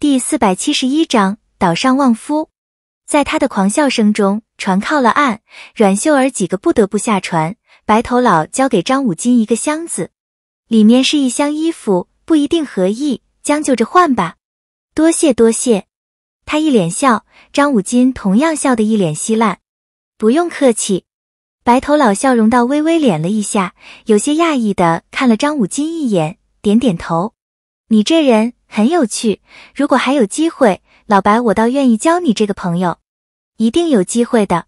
第四百七十一章岛上旺夫。在他的狂笑声中，船靠了岸，阮秀儿几个不得不下船。白头老交给张五金一个箱子，里面是一箱衣服，不一定合意，将就着换吧。多谢多谢。他一脸笑，张五金同样笑得一脸稀烂。不用客气。白头老笑容到微微敛了一下，有些讶异的看了张五金一眼，点点头。你这人。很有趣，如果还有机会，老白我倒愿意交你这个朋友，一定有机会的。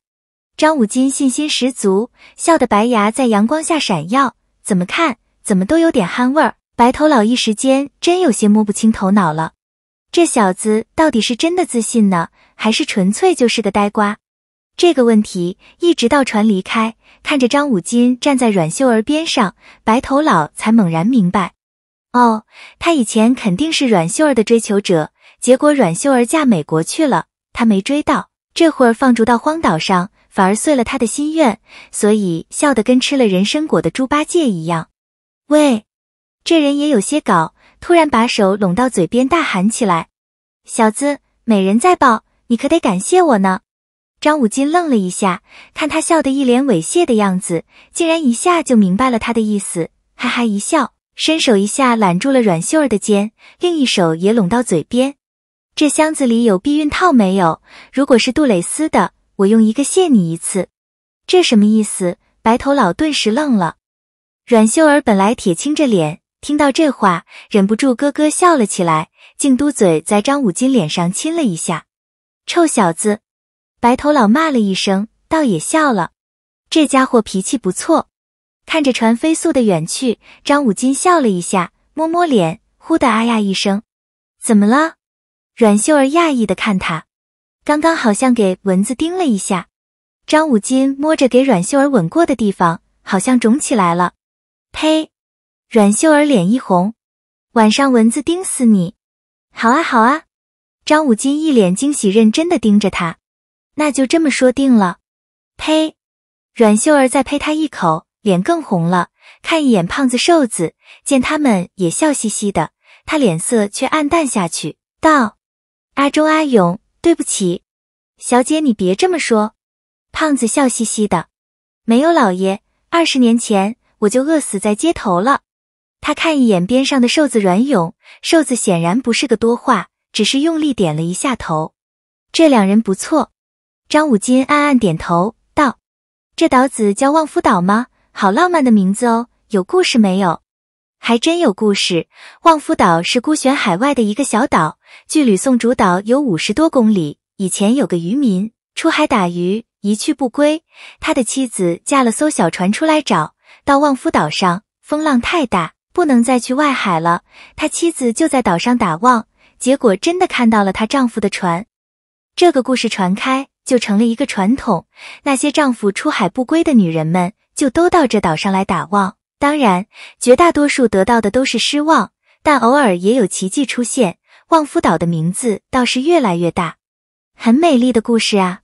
张武金信心十足，笑的白牙在阳光下闪耀，怎么看怎么都有点憨味儿。白头老一时间真有些摸不清头脑了，这小子到底是真的自信呢，还是纯粹就是个呆瓜？这个问题一直到船离开，看着张武金站在阮秀儿边上，白头老才猛然明白。哦，他以前肯定是阮秀儿的追求者，结果阮秀儿嫁美国去了，他没追到，这会儿放逐到荒岛上，反而碎了他的心愿，所以笑得跟吃了人参果的猪八戒一样。喂，这人也有些搞，突然把手拢到嘴边，大喊起来：“小子，美人在抱，你可得感谢我呢。”张武金愣了一下，看他笑得一脸猥亵的样子，竟然一下就明白了他的意思，哈哈一笑。伸手一下揽住了阮秀儿的肩，另一手也拢到嘴边。这箱子里有避孕套没有？如果是杜蕾斯的，我用一个谢你一次。这什么意思？白头老顿时愣了。阮秀儿本来铁青着脸，听到这话，忍不住咯咯笑了起来，竟嘟嘴在张武金脸上亲了一下。臭小子！白头老骂了一声，倒也笑了。这家伙脾气不错。看着船飞速的远去，张武金笑了一下，摸摸脸，忽的啊呀一声，怎么了？阮秀儿讶异的看他，刚刚好像给蚊子叮了一下。张武金摸着给阮秀儿吻过的地方，好像肿起来了。呸！阮秀儿脸一红，晚上蚊子叮死你。好啊好啊！张武金一脸惊喜，认真的盯着他，那就这么说定了。呸！阮秀儿再呸他一口。脸更红了，看一眼胖子、瘦子，见他们也笑嘻嘻的，他脸色却暗淡下去，道：“阿周、阿勇，对不起，小姐，你别这么说。”胖子笑嘻嘻的，没有老爷，二十年前我就饿死在街头了。他看一眼边上的瘦子阮勇，瘦子显然不是个多话，只是用力点了一下头。这两人不错，张武金暗暗点头，道：“这岛子叫望夫岛吗？”好浪漫的名字哦！有故事没有？还真有故事。望夫岛是孤悬海外的一个小岛，距吕宋主岛有五十多公里。以前有个渔民出海打鱼，一去不归，他的妻子驾了艘小船出来找，到望夫岛上，风浪太大，不能再去外海了。他妻子就在岛上打望，结果真的看到了她丈夫的船。这个故事传开，就成了一个传统。那些丈夫出海不归的女人们。就都到这岛上来打望，当然，绝大多数得到的都是失望，但偶尔也有奇迹出现。旺夫岛的名字倒是越来越大，很美丽的故事啊！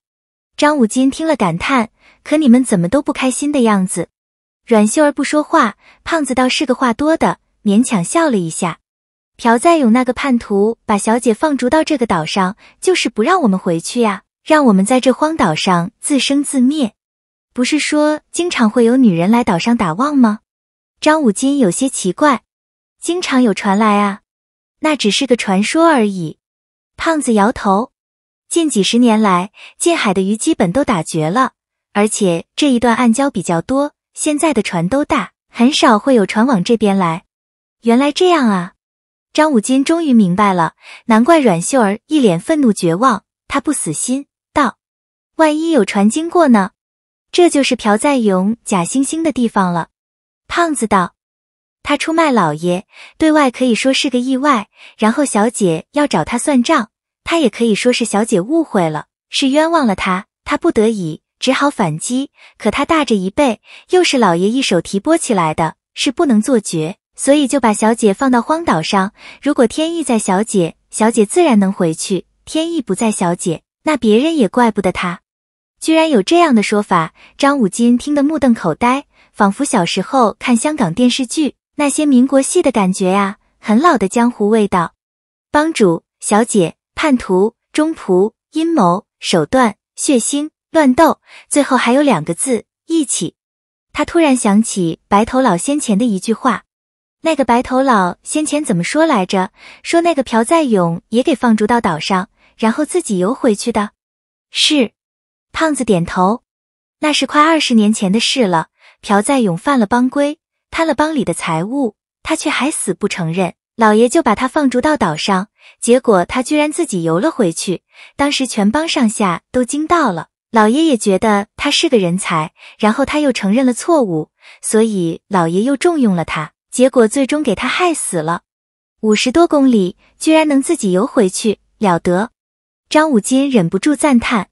张武金听了感叹，可你们怎么都不开心的样子？阮秀儿不说话，胖子倒是个话多的，勉强笑了一下。朴在勇那个叛徒把小姐放逐到这个岛上，就是不让我们回去呀，让我们在这荒岛上自生自灭。不是说经常会有女人来岛上打望吗？张五金有些奇怪。经常有船来啊，那只是个传说而已。胖子摇头。近几十年来，近海的鱼基本都打绝了，而且这一段暗礁比较多，现在的船都大，很少会有船往这边来。原来这样啊！张五金终于明白了，难怪阮秀儿一脸愤怒绝望。他不死心道：“万一有船经过呢？”这就是朴在勇假惺惺的地方了。胖子道：“他出卖老爷，对外可以说是个意外。然后小姐要找他算账，他也可以说是小姐误会了，是冤枉了他。他不得已只好反击。可他大着一辈，又是老爷一手提拨起来的，是不能做绝，所以就把小姐放到荒岛上。如果天意在小姐，小姐自然能回去；天意不在小姐，那别人也怪不得他。”居然有这样的说法！张武金听得目瞪口呆，仿佛小时候看香港电视剧那些民国戏的感觉呀，很老的江湖味道。帮主、小姐、叛徒、中仆、阴谋、手段、血腥、乱斗，最后还有两个字：义气。他突然想起白头老先前的一句话，那个白头老先前怎么说来着？说那个朴在勇也给放逐到岛上，然后自己游回去的。是。胖子点头，那是快二十年前的事了。朴在勇犯了帮规，贪了帮里的财物，他却还死不承认。老爷就把他放逐到岛上，结果他居然自己游了回去。当时全帮上下都惊到了，老爷也觉得他是个人才。然后他又承认了错误，所以老爷又重用了他。结果最终给他害死了。五十多公里，居然能自己游回去了得，张武金忍不住赞叹。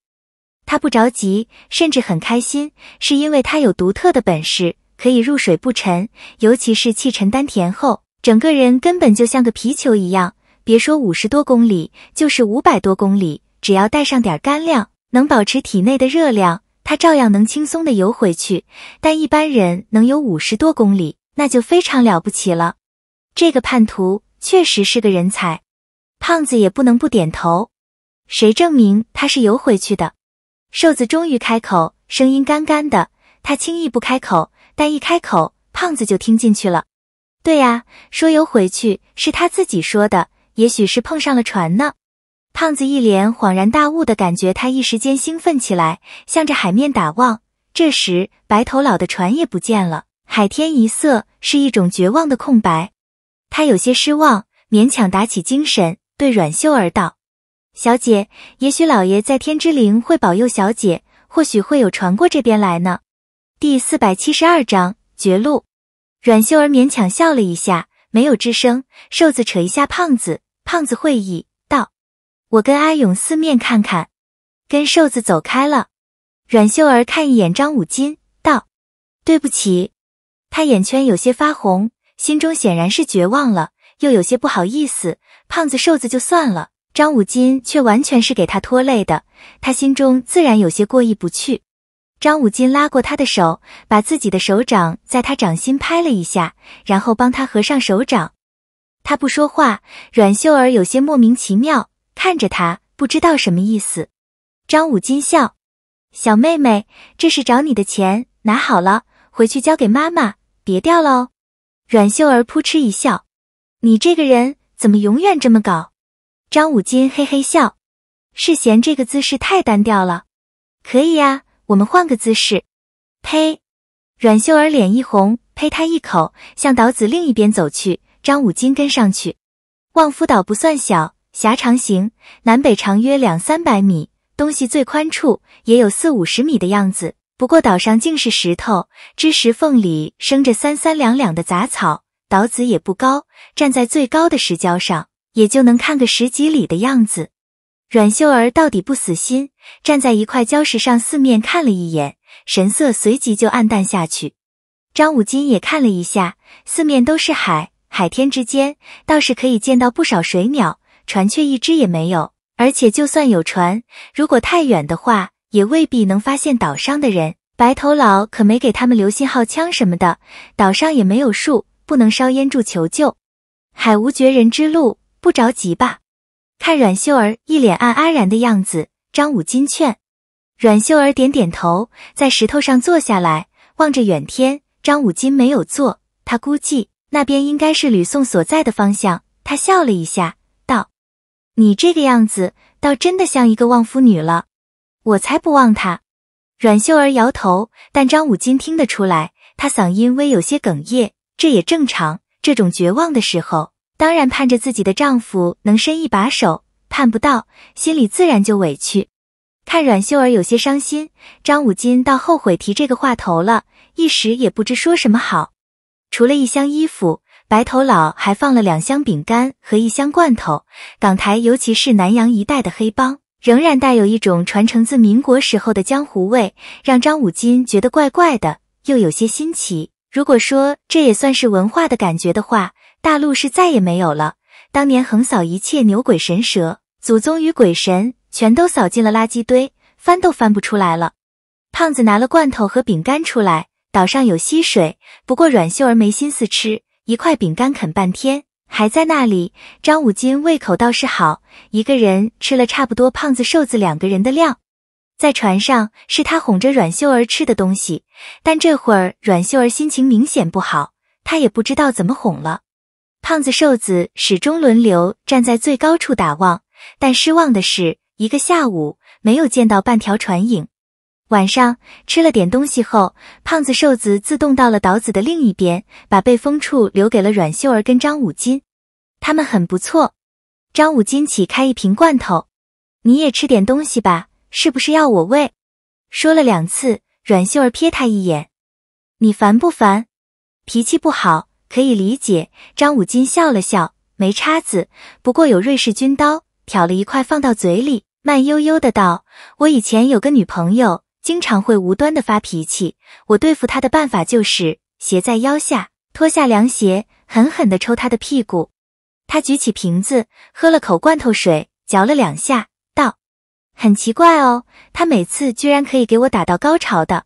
他不着急，甚至很开心，是因为他有独特的本事，可以入水不沉。尤其是气沉丹田后，整个人根本就像个皮球一样。别说五十多公里，就是五百多公里，只要带上点干粮，能保持体内的热量，他照样能轻松的游回去。但一般人能游五十多公里，那就非常了不起了。这个叛徒确实是个人才，胖子也不能不点头。谁证明他是游回去的？瘦子终于开口，声音干干的。他轻易不开口，但一开口，胖子就听进去了。对呀，说游回去是他自己说的，也许是碰上了船呢。胖子一脸恍然大悟的感觉，他一时间兴奋起来，向着海面打望。这时，白头老的船也不见了，海天一色，是一种绝望的空白。他有些失望，勉强打起精神，对阮秀儿道。小姐，也许老爷在天之灵会保佑小姐，或许会有船过这边来呢。第四百七十二章绝路。阮秀儿勉强笑了一下，没有吱声。瘦子扯一下胖子，胖子会意道：“我跟阿勇四面看看。”跟瘦子走开了。阮秀儿看一眼张五金，道：“对不起。”他眼圈有些发红，心中显然是绝望了，又有些不好意思。胖子、瘦子就算了。张武金却完全是给他拖累的，他心中自然有些过意不去。张武金拉过他的手，把自己的手掌在他掌心拍了一下，然后帮他合上手掌。他不说话，阮秀儿有些莫名其妙看着他，不知道什么意思。张武金笑：“小妹妹，这是找你的钱，拿好了，回去交给妈妈，别掉了哦。”阮秀儿扑哧一笑：“你这个人怎么永远这么搞？”张武金嘿嘿笑，是嫌这个姿势太单调了？可以呀，我们换个姿势。呸！阮秀儿脸一红，呸他一口，向岛子另一边走去。张武金跟上去。望夫岛不算小，狭长形，南北长约两三百米，东西最宽处也有四五十米的样子。不过岛上尽是石头，之石缝里生着三三两两的杂草。岛子也不高，站在最高的石礁上。也就能看个十几里的样子。阮秀儿到底不死心，站在一块礁石上，四面看了一眼，神色随即就暗淡下去。张武金也看了一下，四面都是海，海天之间倒是可以见到不少水鸟，船却一只也没有。而且就算有船，如果太远的话，也未必能发现岛上的人。白头老可没给他们留信号枪什么的，岛上也没有树，不能烧烟柱求救。海无绝人之路。不着急吧，看阮秀儿一脸暗阿然的样子，张武金劝。阮秀儿点点头，在石头上坐下来，望着远天。张武金没有坐，他估计那边应该是吕宋所在的方向。他笑了一下，道：“你这个样子，倒真的像一个旺夫女了。我才不旺他。”阮秀儿摇头，但张武金听得出来，他嗓音微有些哽咽。这也正常，这种绝望的时候。当然盼着自己的丈夫能伸一把手，盼不到，心里自然就委屈。看阮秀儿有些伤心，张五金倒后悔提这个话头了，一时也不知说什么好。除了一箱衣服，白头佬还放了两箱饼干和一箱罐头。港台，尤其是南洋一带的黑帮，仍然带有一种传承自民国时候的江湖味，让张五金觉得怪怪的，又有些新奇。如果说这也算是文化的感觉的话。大陆是再也没有了。当年横扫一切牛鬼神蛇，祖宗与鬼神全都扫进了垃圾堆，翻都翻不出来了。胖子拿了罐头和饼干出来，岛上有溪水，不过阮秀儿没心思吃，一块饼干啃半天还在那里。张武金胃口倒是好，一个人吃了差不多胖子瘦子两个人的量。在船上是他哄着阮秀儿吃的东西，但这会儿阮秀儿心情明显不好，他也不知道怎么哄了。胖子、瘦子始终轮流站在最高处打望，但失望的是，一个下午没有见到半条船影。晚上吃了点东西后，胖子、瘦子自动到了岛子的另一边，把被封处留给了阮秀儿跟张五金。他们很不错。张五金起开一瓶罐头，你也吃点东西吧，是不是要我喂？说了两次，阮秀儿瞥他一眼，你烦不烦？脾气不好。可以理解，张武金笑了笑，没叉子，不过有瑞士军刀，挑了一块放到嘴里，慢悠悠的道：“我以前有个女朋友，经常会无端的发脾气，我对付她的办法就是鞋在腰下，脱下凉鞋，狠狠的抽她的屁股。”他举起瓶子，喝了口罐头水，嚼了两下，道：“很奇怪哦，他每次居然可以给我打到高潮的。”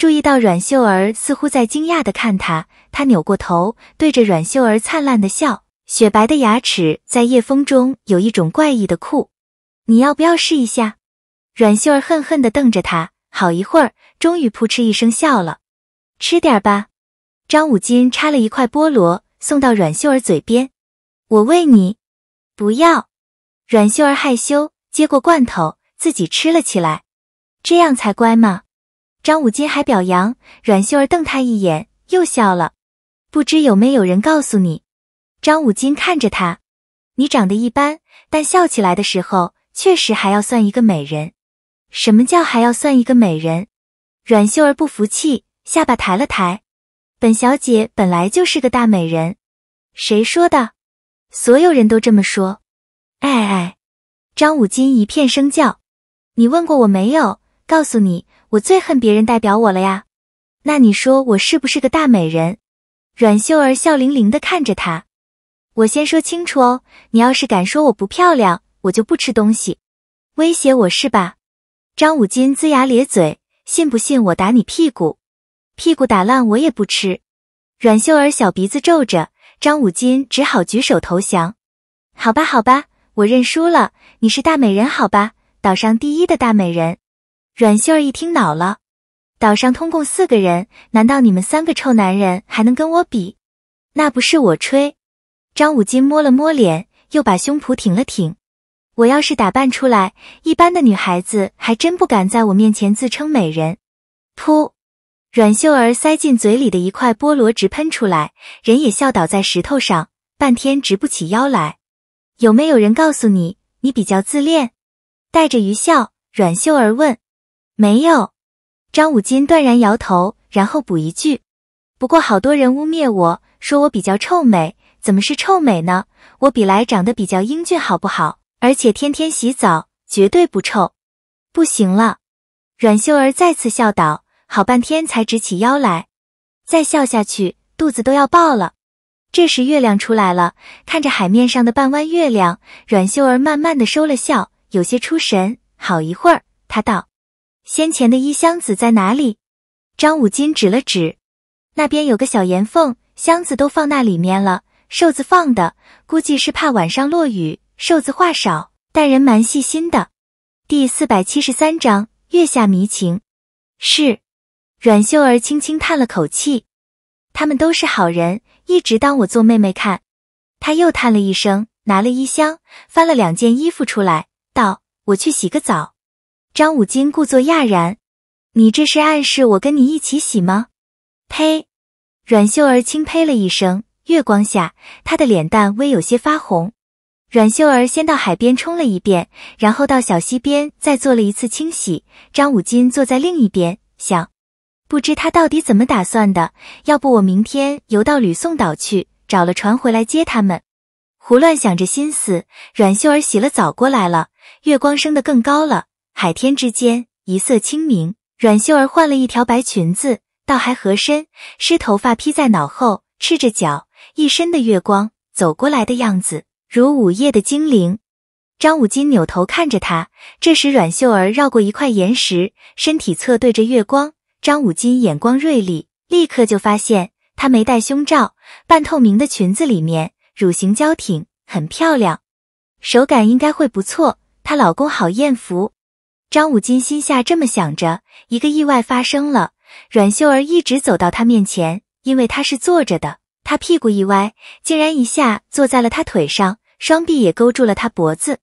注意到阮秀儿似乎在惊讶地看他，他扭过头，对着阮秀儿灿烂的笑，雪白的牙齿在夜风中有一种怪异的酷。你要不要试一下？阮秀儿恨恨地瞪着他，好一会儿，终于扑哧一声笑了。吃点吧。张五金插了一块菠萝送到阮秀儿嘴边，我喂你。不要。阮秀儿害羞，接过罐头自己吃了起来。这样才乖嘛。张武金还表扬阮秀儿，瞪他一眼，又笑了。不知有没有人告诉你？张武金看着他，你长得一般，但笑起来的时候，确实还要算一个美人。什么叫还要算一个美人？阮秀儿不服气，下巴抬了抬，本小姐本来就是个大美人。谁说的？所有人都这么说。哎哎，张武金一片声叫，你问过我没有？告诉你。我最恨别人代表我了呀，那你说我是不是个大美人？阮秀儿笑盈盈的看着他，我先说清楚哦，你要是敢说我不漂亮，我就不吃东西，威胁我是吧？张武金龇牙咧嘴，信不信我打你屁股？屁股打烂我也不吃。阮秀儿小鼻子皱着，张武金只好举手投降。好吧，好吧，我认输了，你是大美人，好吧，岛上第一的大美人。阮秀儿一听恼了，岛上通共四个人，难道你们三个臭男人还能跟我比？那不是我吹。张五金摸了摸脸，又把胸脯挺了挺。我要是打扮出来，一般的女孩子还真不敢在我面前自称美人。噗！阮秀儿塞进嘴里的一块菠萝直喷出来，人也笑倒在石头上，半天直不起腰来。有没有人告诉你，你比较自恋？带着余笑，阮秀儿问。没有，张武金断然摇头，然后补一句：“不过好多人污蔑我说我比较臭美，怎么是臭美呢？我比来长得比较英俊，好不好？而且天天洗澡，绝对不臭。”不行了，阮秀儿再次笑倒，好半天才直起腰来。再笑下去，肚子都要爆了。这时月亮出来了，看着海面上的半弯月亮，阮秀儿慢慢的收了笑，有些出神。好一会儿，她道。先前的衣箱子在哪里？张五金指了指，那边有个小岩缝，箱子都放那里面了。瘦子放的，估计是怕晚上落雨。瘦子话少，但人蛮细心的。第四百七十三章：月下迷情。是。阮秀儿轻轻叹了口气，他们都是好人，一直当我做妹妹看。她又叹了一声，拿了衣箱，翻了两件衣服出来，道：“我去洗个澡。”张武金故作讶然：“你这是暗示我跟你一起洗吗？”“呸！”阮秀儿轻呸了一声。月光下，她的脸蛋微有些发红。阮秀儿先到海边冲了一遍，然后到小溪边再做了一次清洗。张武金坐在另一边，想，不知他到底怎么打算的。要不我明天游到吕宋岛去，找了船回来接他们。胡乱想着心思，阮秀儿洗了澡过来了。月光升得更高了。海天之间，一色清明。阮秀儿换了一条白裙子，倒还合身。湿头发披在脑后，赤着脚，一身的月光走过来的样子，如午夜的精灵。张武金扭头看着她。这时，阮秀儿绕过一块岩石，身体侧对着月光。张武金眼光锐利，立刻就发现她没戴胸罩，半透明的裙子里面，乳形娇挺，很漂亮，手感应该会不错。她老公好艳福。张武金心下这么想着，一个意外发生了。阮秀儿一直走到他面前，因为他是坐着的，他屁股一歪，竟然一下坐在了他腿上，双臂也勾住了他脖子。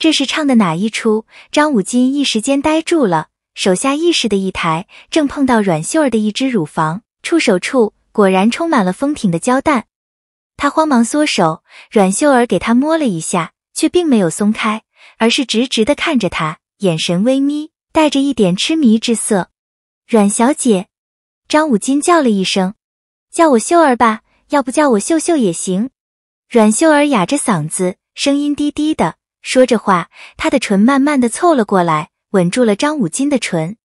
这是唱的哪一出？张武金一时间呆住了，手下意识的一抬，正碰到阮秀儿的一只乳房触手处，果然充满了丰挺的胶蛋。他慌忙缩手，阮秀儿给他摸了一下，却并没有松开，而是直直的看着他。眼神微眯，带着一点痴迷之色。阮小姐，张武金叫了一声：“叫我秀儿吧，要不叫我秀秀也行。”阮秀儿哑着嗓子，声音低低的说着话，她的唇慢慢的凑了过来，吻住了张武金的唇。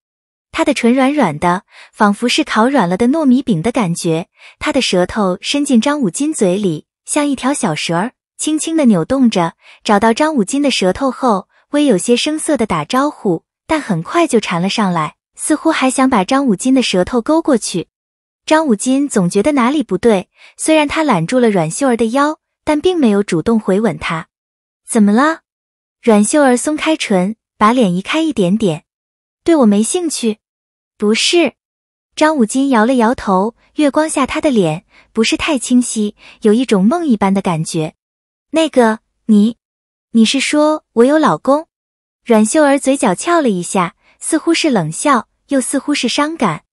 她的唇软软的，仿佛是烤软了的糯米饼的感觉。她的舌头伸进张武金嘴里，像一条小蛇儿，轻轻的扭动着，找到张武金的舌头后。微有些生涩的打招呼，但很快就缠了上来，似乎还想把张武金的舌头勾过去。张武金总觉得哪里不对，虽然他揽住了阮秀儿的腰，但并没有主动回吻她。怎么了？阮秀儿松开唇，把脸移开一点点。对我没兴趣？不是。张武金摇了摇头。月光下，他的脸不是太清晰，有一种梦一般的感觉。那个你。你是说我有老公？阮秀儿嘴角翘了一下，似乎是冷笑，又似乎是伤感。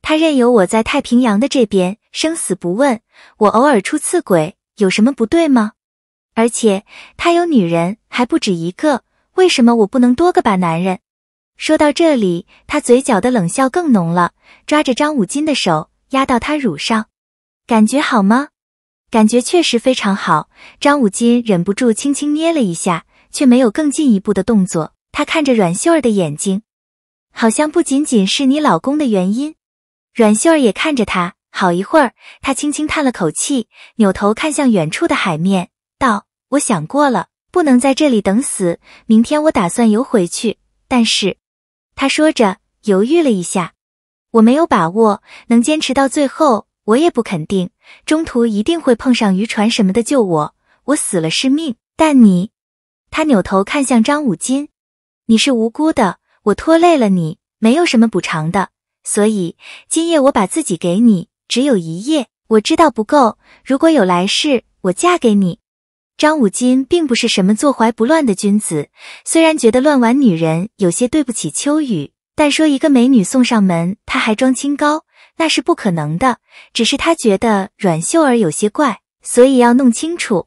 他任由我在太平洋的这边生死不问，我偶尔出次轨有什么不对吗？而且他有女人还不止一个，为什么我不能多个把男人？说到这里，他嘴角的冷笑更浓了，抓着张武金的手压到他乳上，感觉好吗？感觉确实非常好，张武金忍不住轻轻捏了一下，却没有更进一步的动作。他看着阮秀儿的眼睛，好像不仅仅是你老公的原因。阮秀儿也看着他，好一会儿，她轻轻叹了口气，扭头看向远处的海面，道：“我想过了，不能在这里等死。明天我打算游回去，但是，他说着犹豫了一下，我没有把握能坚持到最后。”我也不肯定，中途一定会碰上渔船什么的救我。我死了是命，但你，他扭头看向张武金，你是无辜的，我拖累了你，没有什么补偿的。所以今夜我把自己给你，只有一夜，我知道不够。如果有来世，我嫁给你。张武金并不是什么坐怀不乱的君子，虽然觉得乱玩女人有些对不起秋雨，但说一个美女送上门，他还装清高。那是不可能的，只是他觉得阮秀儿有些怪，所以要弄清楚，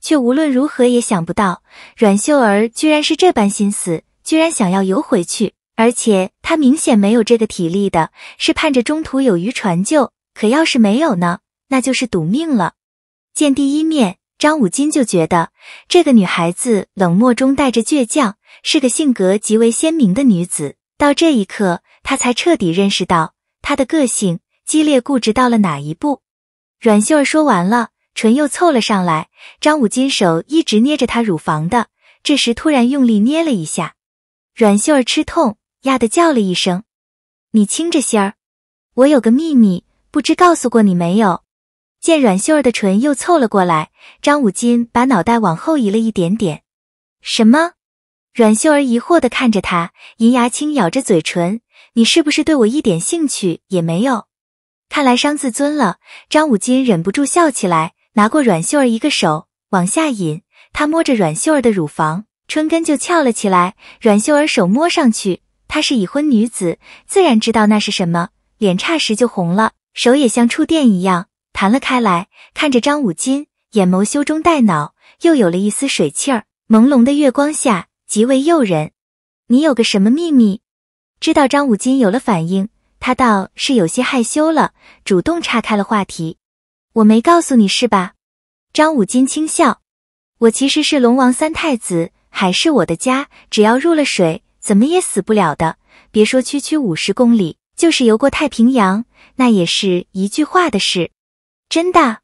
却无论如何也想不到阮秀儿居然是这般心思，居然想要游回去，而且她明显没有这个体力的，是盼着中途有渔船救。可要是没有呢？那就是赌命了。见第一面，张武金就觉得这个女孩子冷漠中带着倔强，是个性格极为鲜明的女子。到这一刻，他才彻底认识到。他的个性激烈固执到了哪一步？阮秀儿说完了，唇又凑了上来。张五金手一直捏着她乳房的，这时突然用力捏了一下，阮秀儿吃痛呀的叫了一声。你轻着心儿，我有个秘密，不知告诉过你没有？见阮秀儿的唇又凑了过来，张五金把脑袋往后移了一点点。什么？阮秀儿疑惑地看着他，银牙轻咬着嘴唇。你是不是对我一点兴趣也没有？看来伤自尊了。张武金忍不住笑起来，拿过阮秀儿一个手往下引，他摸着阮秀儿的乳房，春根就翘了起来。阮秀儿手摸上去，她是已婚女子，自然知道那是什么，脸刹时就红了，手也像触电一样弹了开来，看着张武金，眼眸羞中带恼，又有了一丝水气儿，朦胧的月光下极为诱人。你有个什么秘密？知道张武金有了反应，他倒是有些害羞了，主动岔开了话题。我没告诉你是吧？张武金轻笑，我其实是龙王三太子，海是我的家，只要入了水，怎么也死不了的。别说区区五十公里，就是游过太平洋，那也是一句话的事。真的？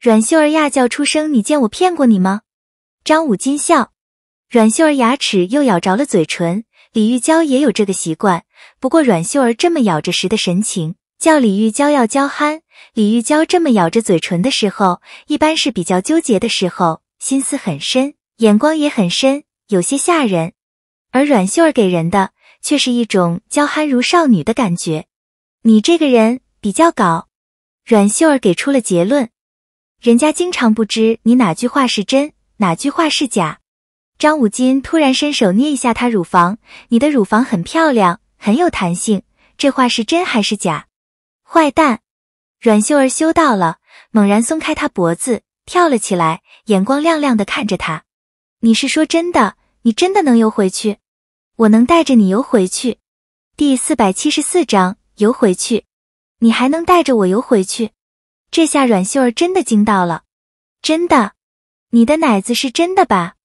阮秀儿呀叫出声，你见我骗过你吗？张武金笑，阮秀儿牙齿又咬着了嘴唇。李玉娇也有这个习惯，不过阮秀儿这么咬着时的神情，叫李玉娇要娇憨。李玉娇这么咬着嘴唇的时候，一般是比较纠结的时候，心思很深，眼光也很深，有些吓人。而阮秀儿给人的却是一种娇憨如少女的感觉。你这个人比较搞。阮秀儿给出了结论：人家经常不知你哪句话是真，哪句话是假。张武金突然伸手捏一下她乳房，你的乳房很漂亮，很有弹性。这话是真还是假？坏蛋！阮秀儿羞到了，猛然松开他脖子，跳了起来，眼光亮亮的看着他。你是说真的？你真的能游回去？我能带着你游回去。第四百七十四章游回去，你还能带着我游回去？这下阮秀儿真的惊到了。真的？你的奶子是真的吧？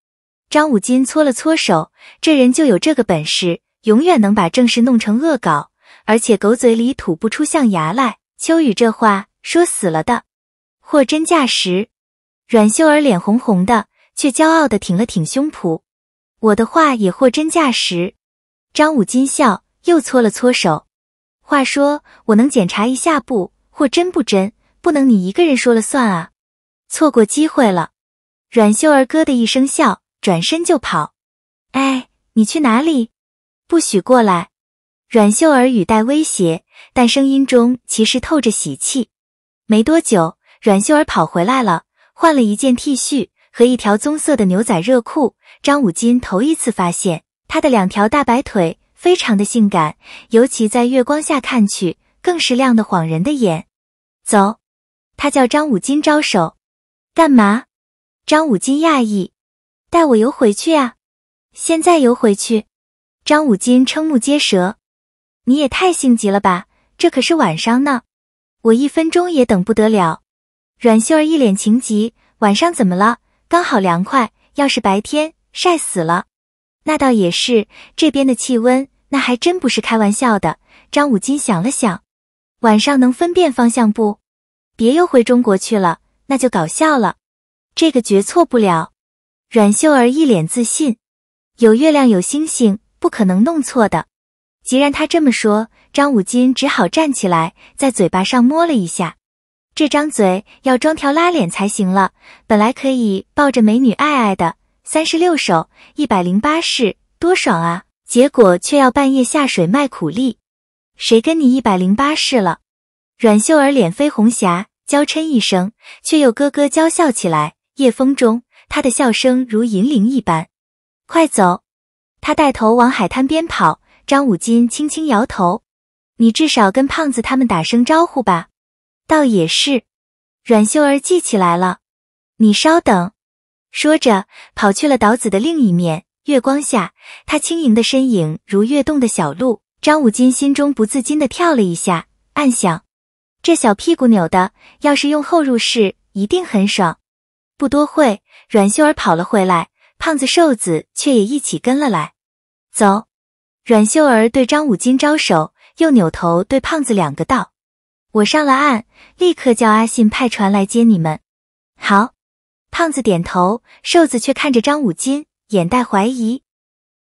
张武金搓了搓手，这人就有这个本事，永远能把正事弄成恶搞，而且狗嘴里吐不出象牙来。秋雨，这话说死了的，货真价实。阮秀儿脸红红的，却骄傲的挺了挺胸脯，我的话也货真价实。张武金笑，又搓了搓手，话说我能检查一下不？货真不真，不能你一个人说了算啊！错过机会了。阮秀儿咯的一声笑。转身就跑，哎，你去哪里？不许过来！阮秀儿语带威胁，但声音中其实透着喜气。没多久，阮秀儿跑回来了，换了一件 T 恤和一条棕色的牛仔热裤。张武金头一次发现，她的两条大白腿非常的性感，尤其在月光下看去，更是亮得晃人的眼。走，他叫张武金招手，干嘛？张武金讶异。带我游回去呀！现在游回去？张武金瞠目结舌。你也太性急了吧！这可是晚上呢，我一分钟也等不得了。阮秀儿一脸情急。晚上怎么了？刚好凉快，要是白天晒死了，那倒也是。这边的气温，那还真不是开玩笑的。张武金想了想，晚上能分辨方向不？别又回中国去了，那就搞笑了。这个决错不了。阮秀儿一脸自信，有月亮有星星，不可能弄错的。既然他这么说，张武金只好站起来，在嘴巴上摸了一下，这张嘴要装条拉脸才行了。本来可以抱着美女爱爱的三十六首，一百零八式，多爽啊！结果却要半夜下水卖苦力，谁跟你一百零八式了？阮秀儿脸飞红霞，娇嗔一声，却又咯咯娇笑起来。夜风中。他的笑声如银铃一般，快走！他带头往海滩边跑。张武金轻轻摇头：“你至少跟胖子他们打声招呼吧。”倒也是。阮秀儿记起来了，你稍等。说着，跑去了岛子的另一面。月光下，他轻盈的身影如跃动的小鹿。张武金心中不自禁的跳了一下，暗想：这小屁股扭的，要是用后入式，一定很爽。不多会。阮秀儿跑了回来，胖子、瘦子却也一起跟了来。走，阮秀儿对张五金招手，又扭头对胖子两个道：“我上了岸，立刻叫阿信派船来接你们。”好，胖子点头，瘦子却看着张五金，眼带怀疑：“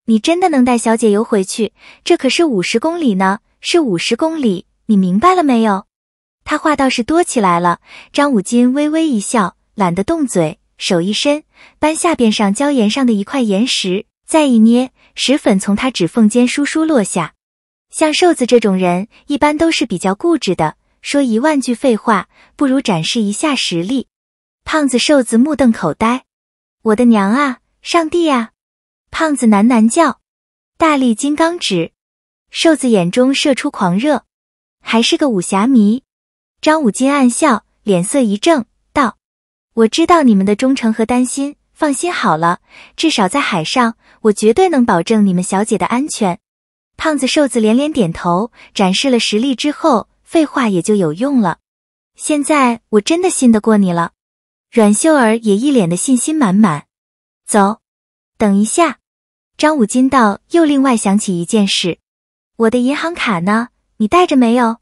你真的能带小姐游回去？这可是五十公里呢，是五十公里，你明白了没有？”他话倒是多起来了。张五金微微一笑，懒得动嘴。手一伸，搬下边上椒盐上的一块岩石，再一捏，石粉从他指缝间疏疏落下。像瘦子这种人，一般都是比较固执的，说一万句废话，不如展示一下实力。胖子、瘦子目瞪口呆，“我的娘啊，上帝呀！”胖子喃喃叫，“大力金刚指！”瘦子眼中射出狂热，还是个武侠迷。张武金暗笑，脸色一正。我知道你们的忠诚和担心，放心好了，至少在海上，我绝对能保证你们小姐的安全。胖子、瘦子连连点头，展示了实力之后，废话也就有用了。现在我真的信得过你了。阮秀儿也一脸的信心满满。走，等一下。张武金道又另外想起一件事：我的银行卡呢？你带着没有？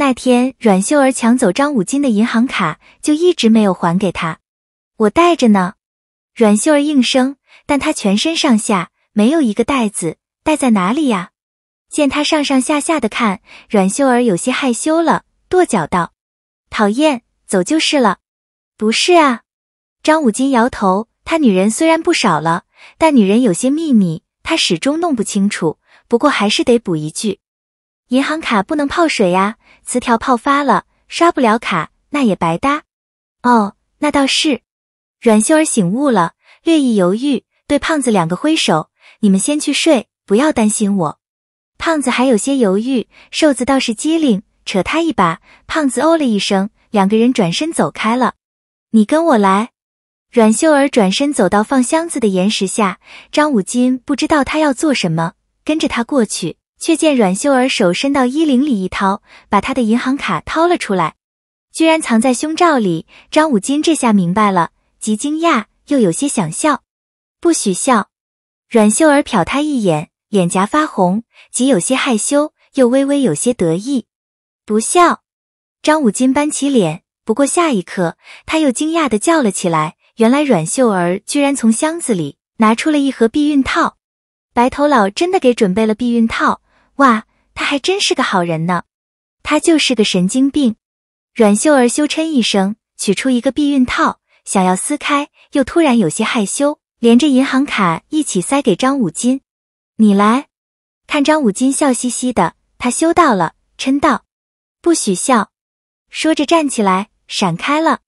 那天阮秀儿抢走张五金的银行卡，就一直没有还给他。我带着呢。阮秀儿应声，但她全身上下没有一个袋子，带在哪里呀？见他上上下下的看，阮秀儿有些害羞了，跺脚道：“讨厌，走就是了。”不是啊，张五金摇头。他女人虽然不少了，但女人有些秘密，他始终弄不清楚。不过还是得补一句：银行卡不能泡水呀。磁条泡发了，刷不了卡，那也白搭。哦，那倒是。阮秀儿醒悟了，略一犹豫，对胖子两个挥手：“你们先去睡，不要担心我。”胖子还有些犹豫，瘦子倒是机灵，扯他一把。胖子哦了一声，两个人转身走开了。你跟我来。阮秀儿转身走到放箱子的岩石下，张武金不知道他要做什么，跟着他过去。却见阮秀儿手伸到衣领里一掏，把她的银行卡掏了出来，居然藏在胸罩里。张武金这下明白了，既惊讶又有些想笑。不许笑！阮秀儿瞟他一眼，脸颊发红，既有些害羞，又微微有些得意。不笑！张武金扳起脸，不过下一刻他又惊讶地叫了起来：原来阮秀儿居然从箱子里拿出了一盒避孕套，白头老真的给准备了避孕套。哇，他还真是个好人呢，他就是个神经病。阮秀儿羞嗔一声，取出一个避孕套，想要撕开，又突然有些害羞，连着银行卡一起塞给张武金：“你来看。”张武金笑嘻嘻的，他羞到了，嗔道：“不许笑。”说着站起来，闪开了。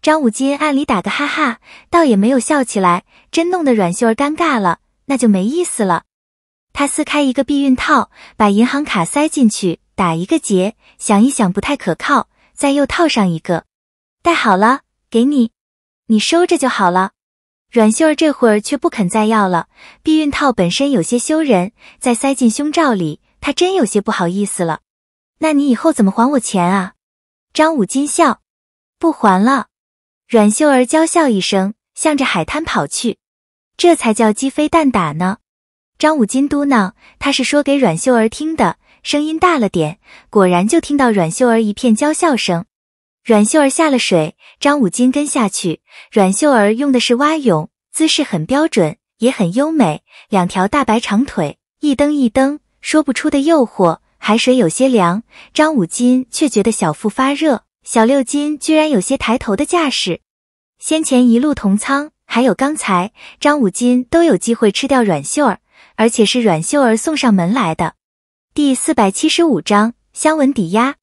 张武金暗里打个哈哈，倒也没有笑起来，真弄得阮秀儿尴尬了，那就没意思了。他撕开一个避孕套，把银行卡塞进去，打一个结。想一想，不太可靠。再又套上一个，戴好了，给你，你收着就好了。阮秀儿这会儿却不肯再要了。避孕套本身有些羞人，再塞进胸罩里，她真有些不好意思了。那你以后怎么还我钱啊？张武金笑，不还了。阮秀儿娇笑一声，向着海滩跑去。这才叫鸡飞蛋打呢。张五金嘟囔：“他是说给阮秀儿听的，声音大了点，果然就听到阮秀儿一片娇笑声。”阮秀儿下了水，张五金跟下去。阮秀儿用的是蛙泳，姿势很标准，也很优美，两条大白长腿一蹬一蹬，说不出的诱惑。海水有些凉，张五金却觉得小腹发热。小六金居然有些抬头的架势。先前一路同舱，还有刚才，张五金都有机会吃掉阮秀儿。而且是阮秀儿送上门来的。第四百七十五章香吻抵押，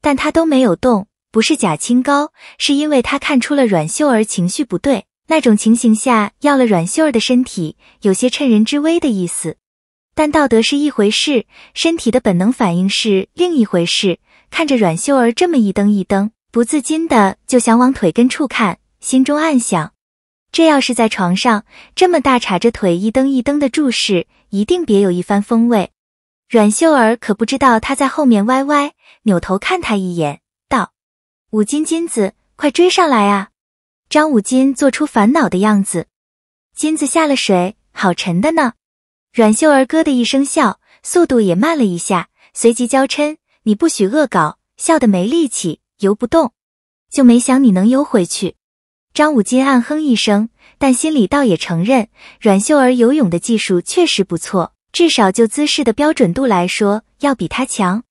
但他都没有动，不是假清高，是因为他看出了阮秀儿情绪不对。那种情形下要了阮秀儿的身体，有些趁人之危的意思。但道德是一回事，身体的本能反应是另一回事。看着阮秀儿这么一蹬一蹬，不自禁的就想往腿根处看，心中暗想。这要是在床上，这么大叉着腿一蹬一蹬的注视，一定别有一番风味。阮秀儿可不知道他在后面歪歪扭头看他一眼，道：“五金金子，快追上来啊！”张五金做出烦恼的样子。金子下了水，好沉的呢。阮秀儿咯的一声笑，速度也慢了一下，随即娇嗔：“你不许恶搞，笑得没力气，游不动，就没想你能游回去。”张武金暗哼一声，但心里倒也承认，阮秀儿游泳的技术确实不错，至少就姿势的标准度来说，要比他强。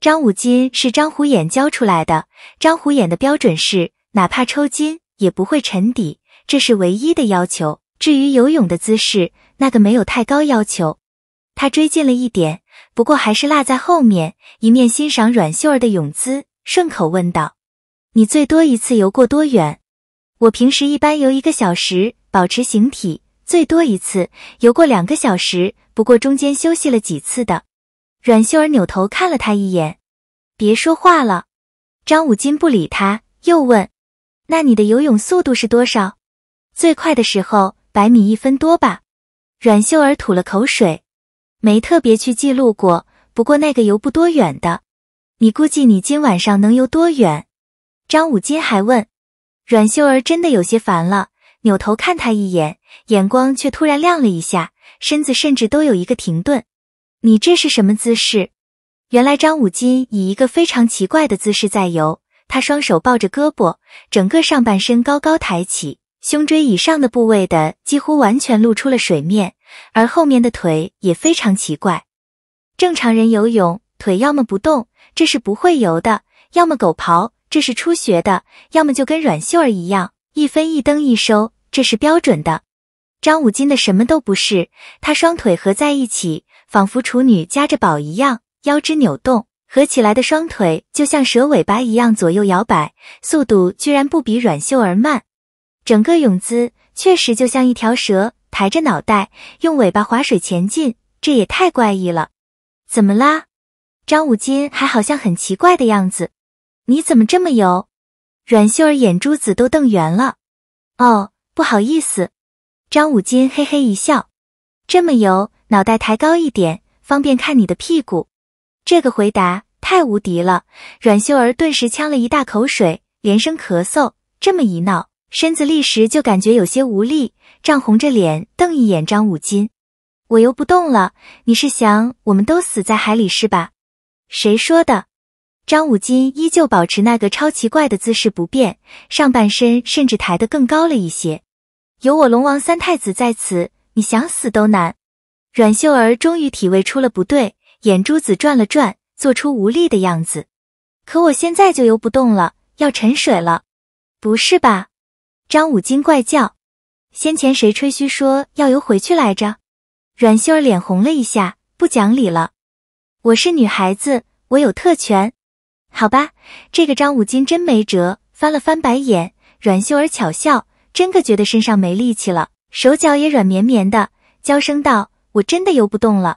张武金是张虎眼教出来的，张虎眼的标准是，哪怕抽筋也不会沉底，这是唯一的要求。至于游泳的姿势，那个没有太高要求。他追近了一点，不过还是落在后面，一面欣赏阮秀儿的泳姿，顺口问道：“你最多一次游过多远？”我平时一般游一个小时，保持形体，最多一次游过两个小时，不过中间休息了几次的。阮秀儿扭头看了他一眼，别说话了。张武金不理他，又问：“那你的游泳速度是多少？最快的时候百米一分多吧？”阮秀儿吐了口水，没特别去记录过，不过那个游不多远的。你估计你今晚上能游多远？张武金还问。阮秀儿真的有些烦了，扭头看他一眼，眼光却突然亮了一下，身子甚至都有一个停顿。你这是什么姿势？原来张武金以一个非常奇怪的姿势在游，他双手抱着胳膊，整个上半身高高抬起，胸椎以上的部位的几乎完全露出了水面，而后面的腿也非常奇怪。正常人游泳腿要么不动，这是不会游的；要么狗刨。这是初学的，要么就跟阮秀儿一样，一分一蹬一收，这是标准的。张五金的什么都不是，他双腿合在一起，仿佛处女夹着宝一样，腰肢扭动，合起来的双腿就像蛇尾巴一样左右摇摆，速度居然不比阮秀儿慢。整个泳姿确实就像一条蛇，抬着脑袋，用尾巴划水前进，这也太怪异了。怎么啦？张五金还好像很奇怪的样子。你怎么这么油？阮秀儿眼珠子都瞪圆了。哦，不好意思。张五金嘿嘿一笑，这么油，脑袋抬高一点，方便看你的屁股。这个回答太无敌了，阮秀儿顿时呛了一大口水，连声咳嗽。这么一闹，身子立时就感觉有些无力，涨红着脸瞪一眼张五金。我游不动了，你是想我们都死在海里是吧？谁说的？张武金依旧保持那个超奇怪的姿势不变，上半身甚至抬得更高了一些。有我龙王三太子在此，你想死都难。阮秀儿终于体味出了不对，眼珠子转了转，做出无力的样子。可我现在就游不动了，要沉水了。不是吧？张武金怪叫。先前谁吹嘘说要游回去来着？阮秀儿脸红了一下，不讲理了。我是女孩子，我有特权。好吧，这个张五金真没辙，翻了翻白眼。阮秀儿巧笑，真的觉得身上没力气了，手脚也软绵绵的，娇声道：“我真的游不动了。”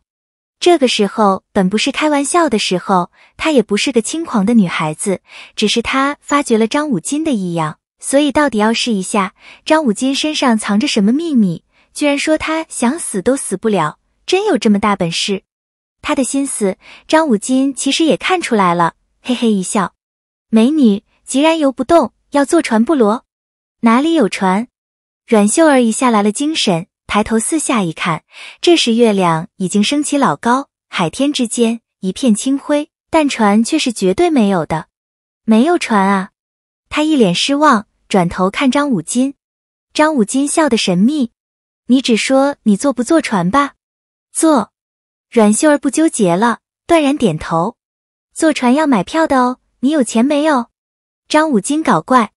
这个时候本不是开玩笑的时候，她也不是个轻狂的女孩子，只是她发觉了张五金的异样，所以到底要试一下张五金身上藏着什么秘密。居然说他想死都死不了，真有这么大本事！他的心思，张五金其实也看出来了。嘿嘿一笑，美女，既然游不动，要坐船不？罗哪里有船？阮秀儿一下来了精神，抬头四下一看，这时月亮已经升起老高，海天之间一片清辉，但船却是绝对没有的。没有船啊！她一脸失望，转头看张武金。张武金笑得神秘：“你只说你坐不坐船吧。”坐。阮秀儿不纠结了，断然点头。坐船要买票的哦，你有钱没有？张五金搞怪，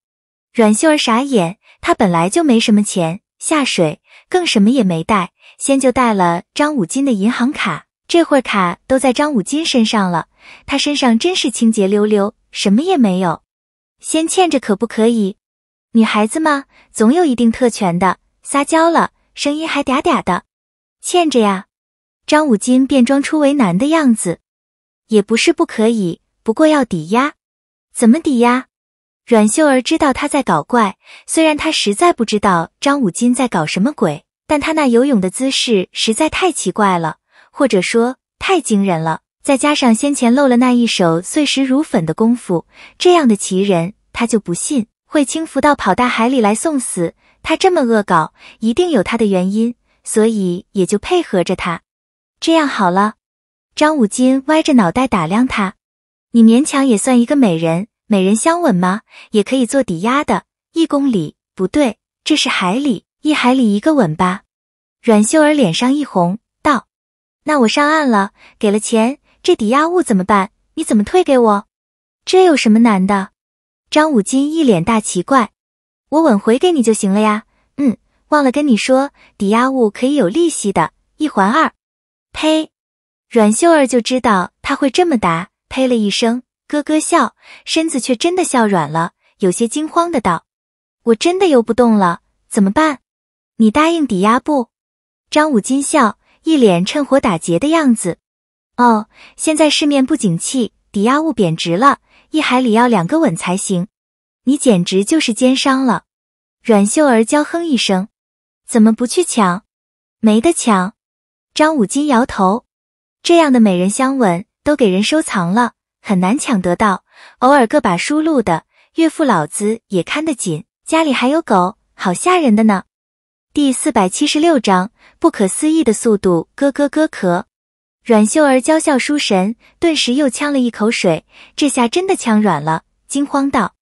阮秀儿傻眼。她本来就没什么钱，下水更什么也没带，先就带了张五金的银行卡。这会儿卡都在张五金身上了，他身上真是清洁溜溜，什么也没有。先欠着可不可以？女孩子嘛，总有一定特权的，撒娇了，声音还嗲嗲的。欠着呀，张五金便装出为难的样子。也不是不可以，不过要抵押。怎么抵押？阮秀儿知道他在搞怪，虽然他实在不知道张武金在搞什么鬼，但他那游泳的姿势实在太奇怪了，或者说太惊人了。再加上先前露了那一手碎石如粉的功夫，这样的奇人，他就不信会轻浮到跑大海里来送死。他这么恶搞，一定有他的原因，所以也就配合着他。这样好了。张五金歪着脑袋打量他，你勉强也算一个美人，美人相吻吗？也可以做抵押的，一公里不对，这是海里，一海里一个吻吧。阮秀儿脸上一红，道：“那我上岸了，给了钱，这抵押物怎么办？你怎么退给我？这有什么难的？”张五金一脸大奇怪：“我吻回给你就行了呀。嗯，忘了跟你说，抵押物可以有利息的，一还二。呸！”阮秀儿就知道他会这么答，呸了一声，咯咯笑，身子却真的笑软了，有些惊慌的道：“我真的游不动了，怎么办？你答应抵押不？”张武金笑，一脸趁火打劫的样子。“哦，现在市面不景气，抵押物贬值了，一海里要两个稳才行。你简直就是奸商了。”阮秀儿娇哼一声：“怎么不去抢？没得抢。”张武金摇头。这样的美人香吻都给人收藏了，很难抢得到。偶尔各把书录的岳父老子也看得紧，家里还有狗，好吓人的呢。第四百七十六章不可思议的速度。咯咯咯咳，阮秀儿娇笑出神，顿时又呛了一口水，这下真的呛软了，惊慌道：“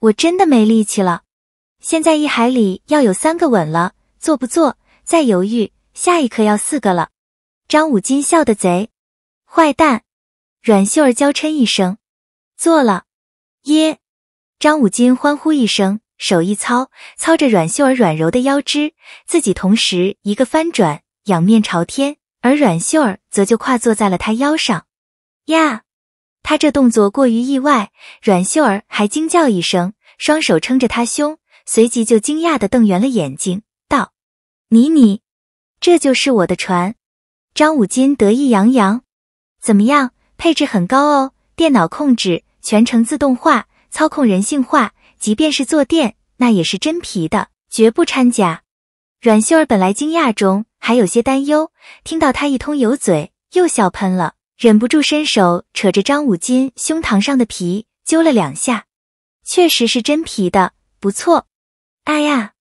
我真的没力气了，现在一海里要有三个吻了，做不做？再犹豫，下一刻要四个了。”张武金笑得贼，坏蛋，阮秀儿娇嗔一声，做了，耶！张武金欢呼一声，手一操，操着阮秀儿软柔的腰肢，自己同时一个翻转，仰面朝天，而阮秀儿则就跨坐在了他腰上。呀！他这动作过于意外，阮秀儿还惊叫一声，双手撑着他胸，随即就惊讶的瞪圆了眼睛，道：“你你，这就是我的船？”张五金得意洋洋：“怎么样，配置很高哦，电脑控制，全程自动化操控，人性化。即便是坐垫，那也是真皮的，绝不掺假。”阮秀儿本来惊讶中还有些担忧，听到他一通油嘴，又笑喷了，忍不住伸手扯着张五金胸膛上的皮，揪了两下，确实是真皮的，不错。哎呀！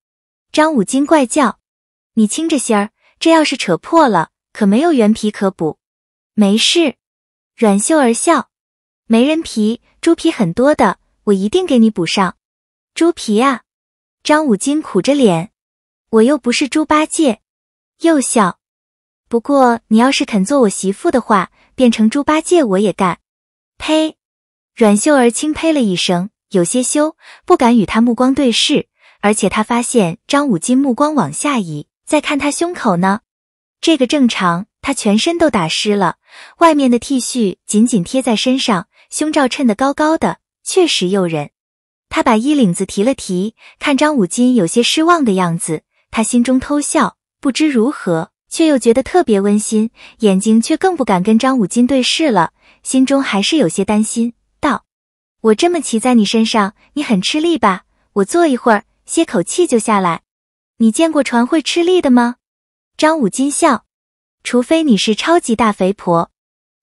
张五金怪叫：“你轻着心儿，这要是扯破了！”可没有原皮可补，没事。阮秀儿笑，没人皮，猪皮很多的，我一定给你补上。猪皮啊！张武金苦着脸，我又不是猪八戒，又笑。不过你要是肯做我媳妇的话，变成猪八戒我也干。呸！阮秀儿轻呸了一声，有些羞，不敢与他目光对视，而且她发现张武金目光往下移，在看他胸口呢。这个正常，他全身都打湿了，外面的 T 恤紧紧贴在身上，胸罩衬得高高的，确实诱人。他把衣领子提了提，看张武金有些失望的样子，他心中偷笑，不知如何，却又觉得特别温馨，眼睛却更不敢跟张武金对视了，心中还是有些担心，道：“我这么骑在你身上，你很吃力吧？我坐一会儿，歇口气就下来。你见过船会吃力的吗？”张武金笑，除非你是超级大肥婆，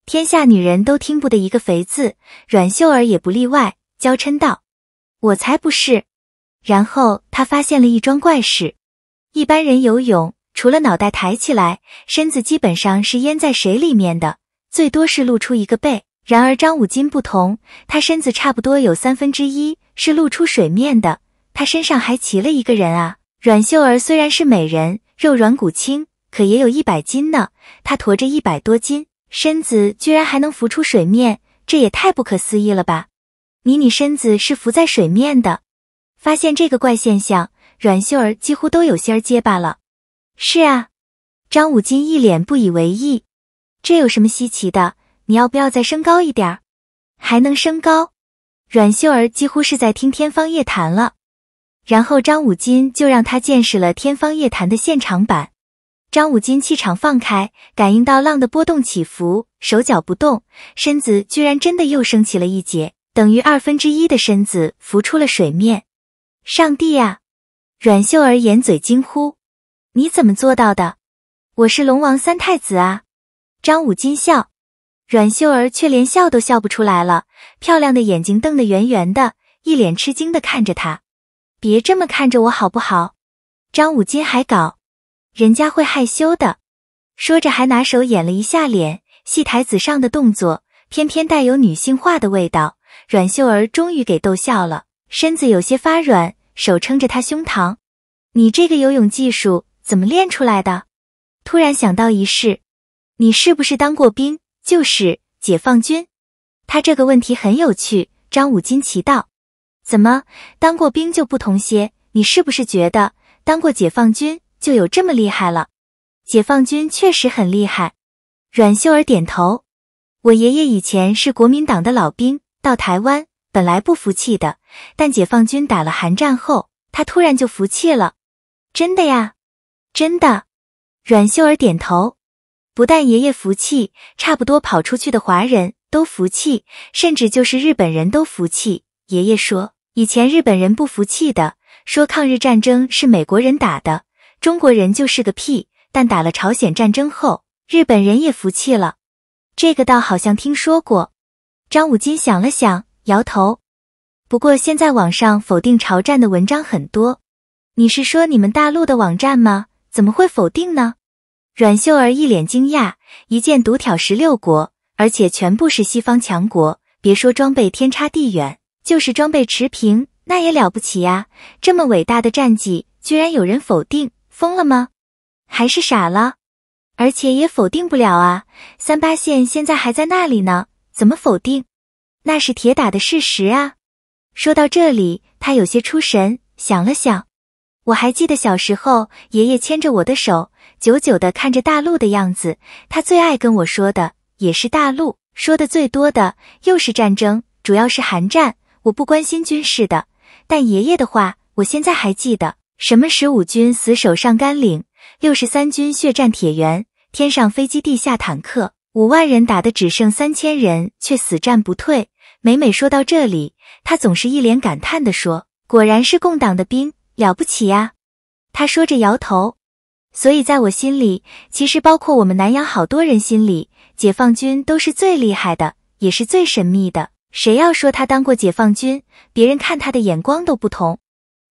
天下女人都听不得一个“肥”字，阮秀儿也不例外，娇嗔道：“我才不是。”然后他发现了一桩怪事：一般人游泳，除了脑袋抬起来，身子基本上是淹在水里面的，最多是露出一个背。然而张武金不同，他身子差不多有三分之一是露出水面的，他身上还骑了一个人啊！阮秀儿虽然是美人。肉软骨轻，可也有一百斤呢。他驮着一百多斤，身子居然还能浮出水面，这也太不可思议了吧！迷你身子是浮在水面的，发现这个怪现象，阮秀儿几乎都有些结巴了。是啊，张武金一脸不以为意，这有什么稀奇的？你要不要再升高一点儿？还能升高？阮秀儿几乎是在听天方夜谭了。然后张武金就让他见识了天方夜谭的现场版。张武金气场放开，感应到浪的波动起伏，手脚不动，身子居然真的又升起了一截，等于二分之一的身子浮出了水面。上帝呀！阮秀儿掩嘴惊呼：“你怎么做到的？”“我是龙王三太子啊！”张武金笑。阮秀儿却连笑都笑不出来了，漂亮的眼睛瞪得圆圆的，一脸吃惊的看着他。别这么看着我好不好？张武金还搞，人家会害羞的。说着还拿手演了一下脸，戏台子上的动作，偏偏带有女性化的味道。阮秀儿终于给逗笑了，身子有些发软，手撑着他胸膛。你这个游泳技术怎么练出来的？突然想到一事，你是不是当过兵？就是解放军。他这个问题很有趣，张武金奇道。怎么当过兵就不同些？你是不是觉得当过解放军就有这么厉害了？解放军确实很厉害。阮秀儿点头。我爷爷以前是国民党的老兵，到台湾本来不服气的，但解放军打了韩战后，他突然就服气了。真的呀？真的？阮秀儿点头。不但爷爷服气，差不多跑出去的华人都服气，甚至就是日本人都服气。爷爷说。以前日本人不服气的，说抗日战争是美国人打的，中国人就是个屁。但打了朝鲜战争后，日本人也服气了。这个倒好像听说过。张武金想了想，摇头。不过现在网上否定朝战的文章很多。你是说你们大陆的网站吗？怎么会否定呢？阮秀儿一脸惊讶。一剑独挑十六国，而且全部是西方强国，别说装备天差地远。就是装备持平，那也了不起呀！这么伟大的战绩，居然有人否定，疯了吗？还是傻了？而且也否定不了啊！三八线现在还在那里呢，怎么否定？那是铁打的事实啊！说到这里，他有些出神，想了想，我还记得小时候，爷爷牵着我的手，久久的看着大陆的样子。他最爱跟我说的也是大陆，说的最多的又是战争，主要是韩战。我不关心军事的，但爷爷的话我现在还记得。什么十五军死守上甘岭，六十三军血战铁原，天上飞机，地下坦克，五万人打的只剩三千人，却死战不退。每每说到这里，他总是一脸感叹的说：“果然是共党的兵，了不起呀！”他说着摇头。所以在我心里，其实包括我们南阳好多人心里，解放军都是最厉害的，也是最神秘的。谁要说他当过解放军，别人看他的眼光都不同。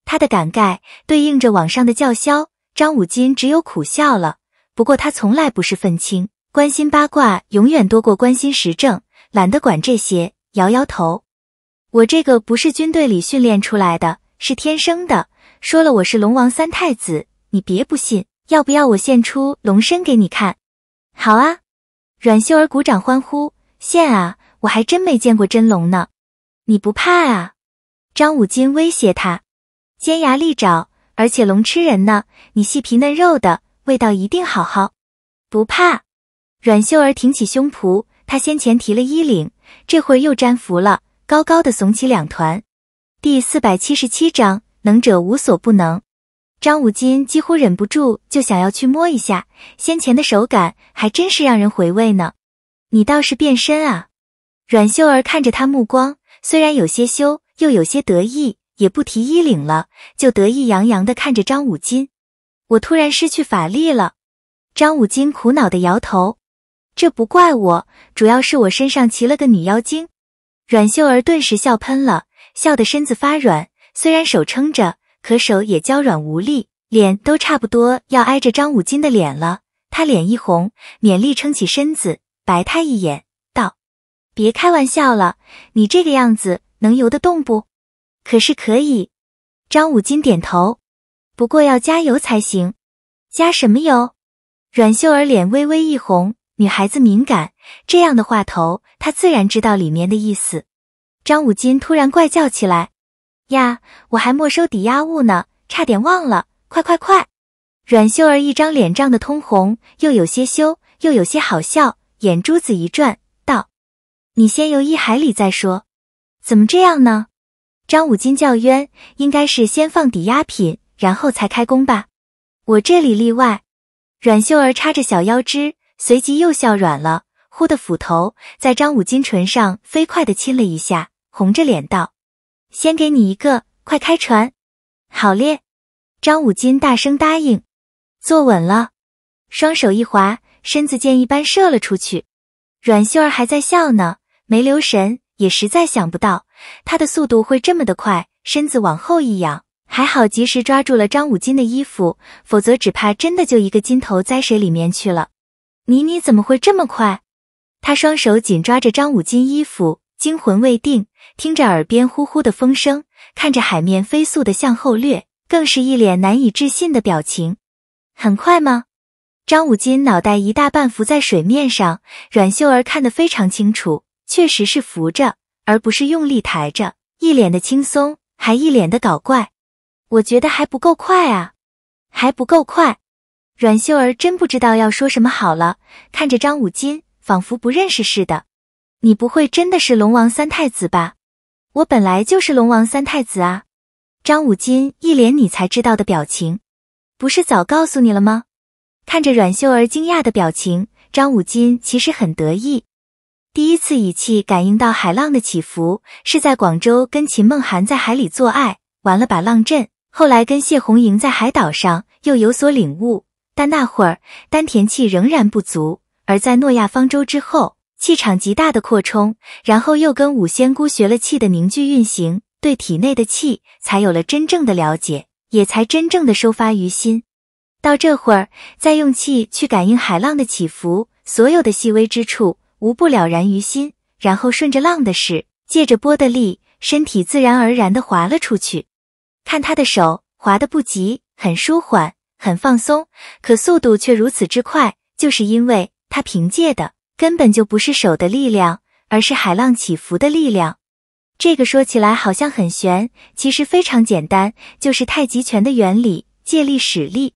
他的感慨对应着网上的叫嚣，张武金只有苦笑了。不过他从来不是愤青，关心八卦永远多过关心时政，懒得管这些，摇摇头。我这个不是军队里训练出来的，是天生的。说了我是龙王三太子，你别不信，要不要我献出龙身给你看？好啊！阮秀儿鼓掌欢呼，献啊！我还真没见过真龙呢，你不怕啊？张武金威胁他，尖牙利爪，而且龙吃人呢，你细皮嫩肉的，味道一定好好。不怕，阮秀儿挺起胸脯，她先前提了衣领，这会儿又粘服了，高高的耸起两团。第四百七十七章，能者无所不能。张武金几乎忍不住就想要去摸一下，先前的手感还真是让人回味呢。你倒是变身啊！阮秀儿看着他，目光虽然有些羞，又有些得意，也不提衣领了，就得意洋洋地看着张五金。我突然失去法力了。张五金苦恼地摇头，这不怪我，主要是我身上骑了个女妖精。阮秀儿顿时笑喷了，笑得身子发软，虽然手撑着，可手也娇软无力，脸都差不多要挨着张五金的脸了。她脸一红，勉力撑起身子，白他一眼。别开玩笑了，你这个样子能游得动不？可是可以。张武金点头，不过要加油才行。加什么油？阮秀儿脸微微一红，女孩子敏感，这样的话头她自然知道里面的意思。张武金突然怪叫起来：“呀，我还没收抵押物呢，差点忘了！快快快！”阮秀儿一张脸涨得通红，又有些羞，又有些好笑，眼珠子一转。你先游一海里再说，怎么这样呢？张五金叫冤，应该是先放抵押品，然后才开工吧？我这里例外。阮秀儿叉着小腰肢，随即又笑软了，忽的斧头在张五金唇上飞快的亲了一下，红着脸道：“先给你一个，快开船！”好咧，张五金大声答应。坐稳了，双手一滑，身子箭一般射了出去。阮秀儿还在笑呢。没留神，也实在想不到他的速度会这么的快，身子往后一仰，还好及时抓住了张五金的衣服，否则只怕真的就一个金头栽水里面去了。妮妮怎么会这么快？他双手紧抓着张五金衣服，惊魂未定，听着耳边呼呼的风声，看着海面飞速的向后掠，更是一脸难以置信的表情。很快吗？张五金脑袋一大半浮在水面上，阮秀儿看得非常清楚。确实是扶着，而不是用力抬着，一脸的轻松，还一脸的搞怪。我觉得还不够快啊，还不够快。阮秀儿真不知道要说什么好了，看着张五金，仿佛不认识似的。你不会真的是龙王三太子吧？我本来就是龙王三太子啊！张五金一脸你才知道的表情，不是早告诉你了吗？看着阮秀儿惊讶的表情，张五金其实很得意。第一次以气感应到海浪的起伏，是在广州跟秦梦涵在海里做爱，玩了把浪震。后来跟谢红莹在海岛上又有所领悟，但那会儿丹田气仍然不足。而在诺亚方舟之后，气场极大的扩充，然后又跟五仙姑学了气的凝聚运行，对体内的气才有了真正的了解，也才真正的收发于心。到这会儿，再用气去感应海浪的起伏，所有的细微之处。无不了然于心，然后顺着浪的势，借着波的力，身体自然而然地滑了出去。看他的手滑得不急，很舒缓，很放松，可速度却如此之快，就是因为他凭借的根本就不是手的力量，而是海浪起伏的力量。这个说起来好像很玄，其实非常简单，就是太极拳的原理，借力使力。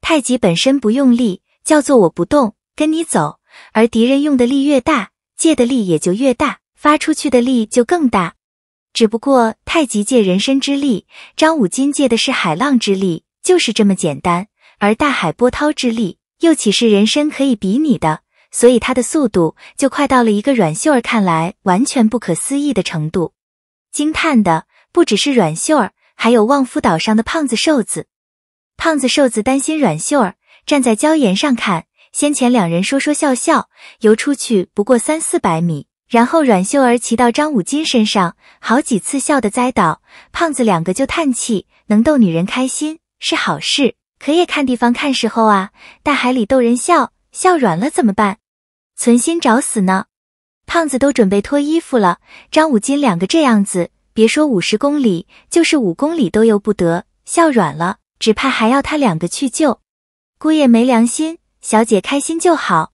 太极本身不用力，叫做我不动，跟你走。而敌人用的力越大，借的力也就越大，发出去的力就更大。只不过太极借人身之力，张武金借的是海浪之力，就是这么简单。而大海波涛之力又岂是人身可以比拟的？所以他的速度就快到了一个阮秀儿看来完全不可思议的程度。惊叹的不只是阮秀儿，还有望夫岛上的胖子瘦子。胖子瘦子担心阮秀儿站在礁岩上看。先前两人说说笑笑，游出去不过三四百米，然后阮秀儿骑到张武金身上，好几次笑得栽倒。胖子两个就叹气，能逗女人开心是好事，可也看地方看时候啊。大海里逗人笑，笑软了怎么办？存心找死呢？胖子都准备脱衣服了。张武金两个这样子，别说五十公里，就是五公里都游不得。笑软了，只怕还要他两个去救。姑爷没良心。小姐开心就好，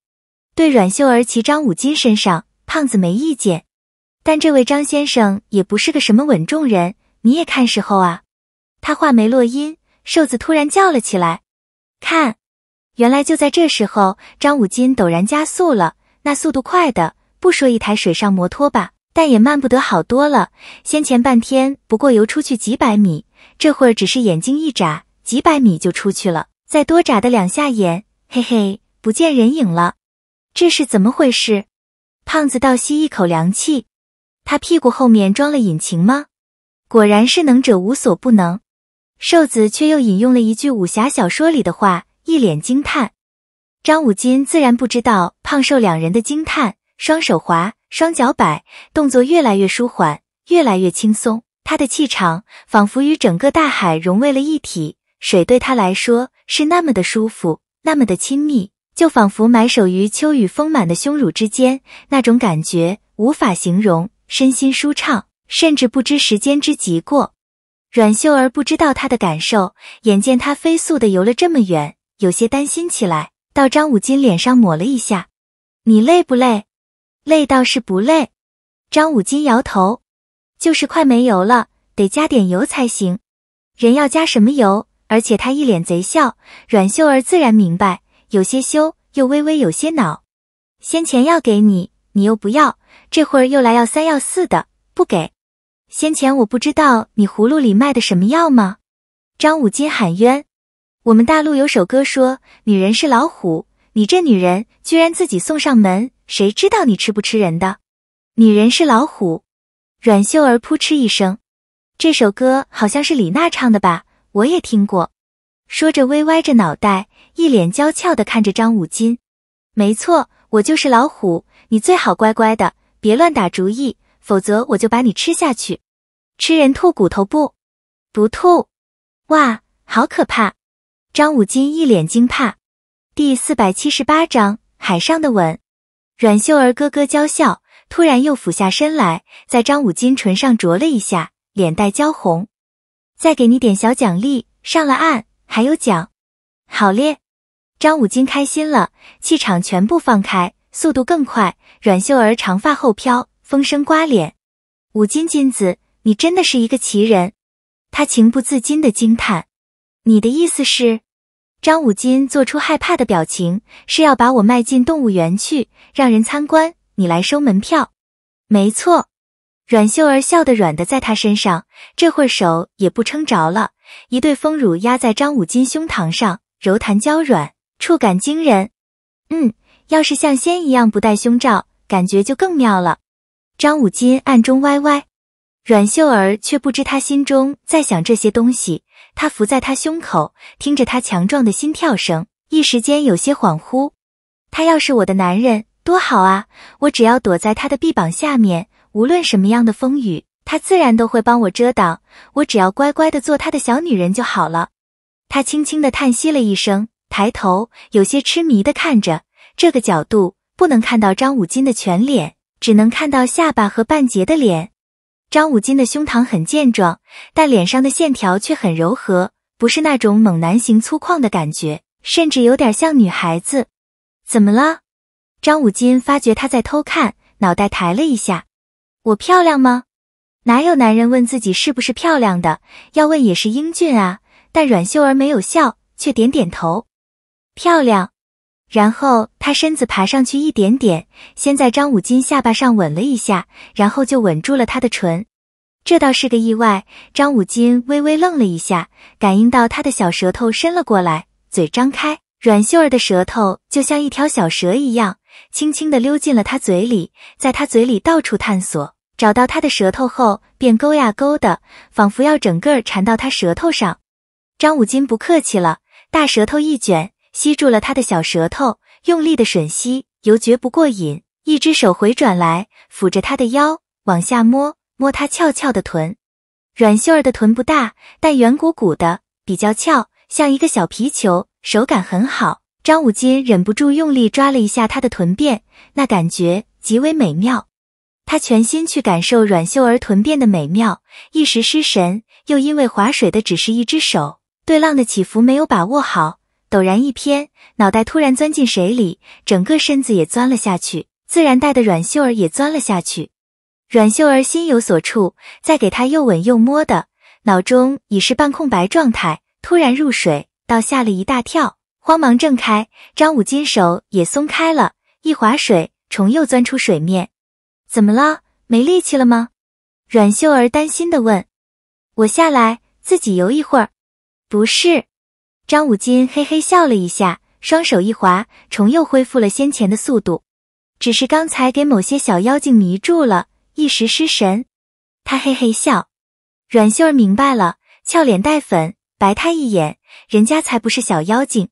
对阮秀儿骑张五金身上，胖子没意见。但这位张先生也不是个什么稳重人，你也看时候啊。他话没落音，瘦子突然叫了起来：“看！原来就在这时候，张五金陡然加速了，那速度快的不说一台水上摩托吧，但也慢不得好多了。先前半天不过游出去几百米，这会儿只是眼睛一眨，几百米就出去了，再多眨的两下眼。”嘿嘿，不见人影了，这是怎么回事？胖子倒吸一口凉气，他屁股后面装了引擎吗？果然是能者无所不能。瘦子却又引用了一句武侠小说里的话，一脸惊叹。张武金自然不知道胖瘦两人的惊叹，双手滑，双脚摆，动作越来越舒缓，越来越轻松。他的气场仿佛与整个大海融为了一体，水对他来说是那么的舒服。那么的亲密，就仿佛埋首于秋雨丰满的胸乳之间，那种感觉无法形容，身心舒畅，甚至不知时间之急过。阮秀儿不知道他的感受，眼见他飞速的游了这么远，有些担心起来，到张武金脸上抹了一下：“你累不累？累倒是不累。”张武金摇头：“就是快没油了，得加点油才行。”“人要加什么油？”而且他一脸贼笑，阮秀儿自然明白，有些羞，又微微有些恼。先前要给你，你又不要，这会儿又来要三要四的，不给。先前我不知道你葫芦里卖的什么药吗？张五金喊冤。我们大陆有首歌说，女人是老虎，你这女人居然自己送上门，谁知道你吃不吃人的？女人是老虎。阮秀儿扑哧一声。这首歌好像是李娜唱的吧？我也听过，说着微歪着脑袋，一脸娇俏的看着张武金。没错，我就是老虎，你最好乖乖的，别乱打主意，否则我就把你吃下去，吃人吐骨头不？不吐。哇，好可怕！张武金一脸惊怕。第四百七十八章海上的吻。阮秀儿咯咯娇笑，突然又俯下身来，在张武金唇上啄了一下，脸带娇红。再给你点小奖励，上了岸还有奖，好咧！张五金开心了，气场全部放开，速度更快。阮秀儿长发后飘，风声刮脸。五金金子，你真的是一个奇人，他情不自禁的惊叹。你的意思是，张五金做出害怕的表情，是要把我卖进动物园去，让人参观，你来收门票？没错。阮秀儿笑得软的，在他身上，这会儿手也不撑着了，一对丰乳压在张武金胸膛上，柔弹娇软，触感惊人。嗯，要是像仙一样不戴胸罩，感觉就更妙了。张武金暗中歪歪，阮秀儿却不知他心中在想这些东西。他伏在他胸口，听着他强壮的心跳声，一时间有些恍惚。他要是我的男人，多好啊！我只要躲在他的臂膀下面。无论什么样的风雨，他自然都会帮我遮挡。我只要乖乖的做他的小女人就好了。他轻轻的叹息了一声，抬头，有些痴迷的看着。这个角度不能看到张武金的全脸，只能看到下巴和半截的脸。张武金的胸膛很健壮，但脸上的线条却很柔和，不是那种猛男型粗犷的感觉，甚至有点像女孩子。怎么了？张武金发觉他在偷看，脑袋抬了一下。我漂亮吗？哪有男人问自己是不是漂亮的？要问也是英俊啊。但阮秀儿没有笑，却点点头，漂亮。然后她身子爬上去一点点，先在张武金下巴上吻了一下，然后就吻住了他的唇。这倒是个意外。张武金微微愣了一下，感应到他的小舌头伸了过来，嘴张开，阮秀儿的舌头就像一条小蛇一样。轻轻地溜进了他嘴里，在他嘴里到处探索，找到他的舌头后，便勾呀勾的，仿佛要整个儿缠到他舌头上。张武金不客气了，大舌头一卷，吸住了他的小舌头，用力的吮吸，犹觉不过瘾。一只手回转来，抚着他的腰，往下摸，摸他翘翘的臀。阮秀儿的臀不大，但圆鼓鼓的，比较翘，像一个小皮球，手感很好。张武金忍不住用力抓了一下她的臀变，那感觉极为美妙。他全心去感受阮秀儿臀变的美妙，一时失神，又因为划水的只是一只手，对浪的起伏没有把握好，陡然一偏，脑袋突然钻进水里，整个身子也钻了下去，自然带的阮秀儿也钻了下去。阮秀儿心有所触，再给他又吻又摸的，脑中已是半空白状态，突然入水，倒吓了一大跳。慌忙挣开，张五金手也松开了，一划水，虫又钻出水面。怎么了？没力气了吗？阮秀儿担心的问。我下来自己游一会儿。不是，张五金嘿嘿笑了一下，双手一划，虫又恢复了先前的速度。只是刚才给某些小妖精迷住了，一时失神。他嘿嘿笑。阮秀儿明白了，俏脸带粉，白他一眼，人家才不是小妖精。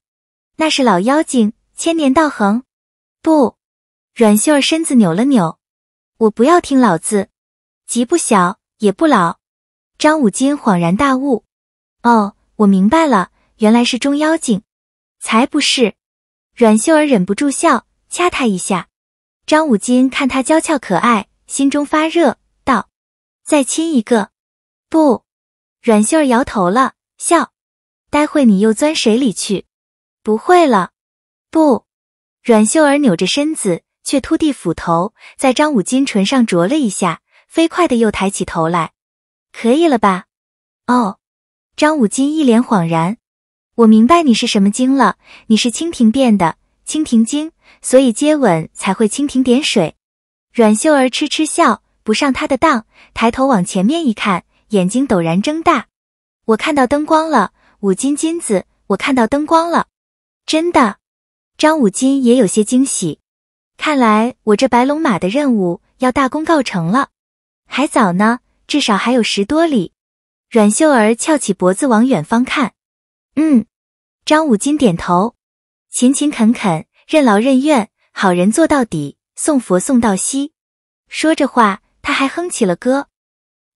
那是老妖精，千年道恒。不，阮秀儿身子扭了扭，我不要听老字，极不小也不老。张五金恍然大悟，哦，我明白了，原来是中妖精，才不是。阮秀儿忍不住笑，掐他一下。张五金看他娇俏可爱，心中发热，道：“再亲一个。”不，阮秀儿摇头了，笑，待会你又钻水里去。不会了，不，阮秀儿扭着身子，却突地俯头在张五金唇上啄了一下，飞快的又抬起头来，可以了吧？哦，张五金一脸恍然，我明白你是什么精了，你是蜻蜓变的蜻蜓精，所以接吻才会蜻蜓点水。阮秀儿痴痴笑，不上他的当，抬头往前面一看，眼睛陡然睁大，我看到灯光了，五金金子，我看到灯光了。真的，张五金也有些惊喜。看来我这白龙马的任务要大功告成了，还早呢，至少还有十多里。阮秀儿翘起脖子往远方看，嗯。张五金点头，勤勤恳恳，任劳任怨，好人做到底，送佛送到西。说着话，他还哼起了歌：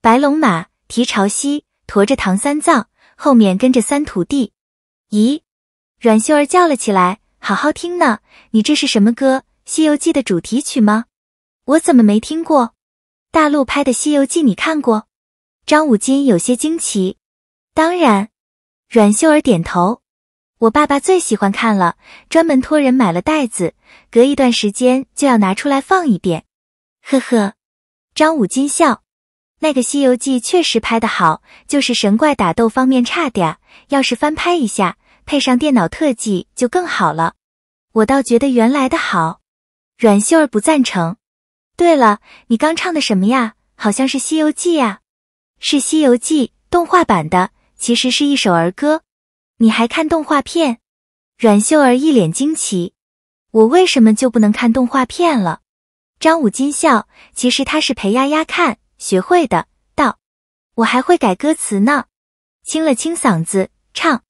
白龙马蹄朝西，驮着唐三藏，后面跟着三徒弟。咦？阮秀儿叫了起来：“好好听呢，你这是什么歌？《西游记》的主题曲吗？我怎么没听过？大陆拍的《西游记》你看过？”张武金有些惊奇。“当然。”阮秀儿点头，“我爸爸最喜欢看了，专门托人买了袋子，隔一段时间就要拿出来放一遍。”“呵呵。”张武金笑，“那个《西游记》确实拍得好，就是神怪打斗方面差点，要是翻拍一下。”配上电脑特技就更好了，我倒觉得原来的好。阮秀儿不赞成。对了，你刚唱的什么呀？好像是《西游记》呀？是《西游记》动画版的，其实是一首儿歌。你还看动画片？阮秀儿一脸惊奇。我为什么就不能看动画片了？张武金笑，其实他是陪丫丫看学会的。道，我还会改歌词呢。清了清嗓子，唱。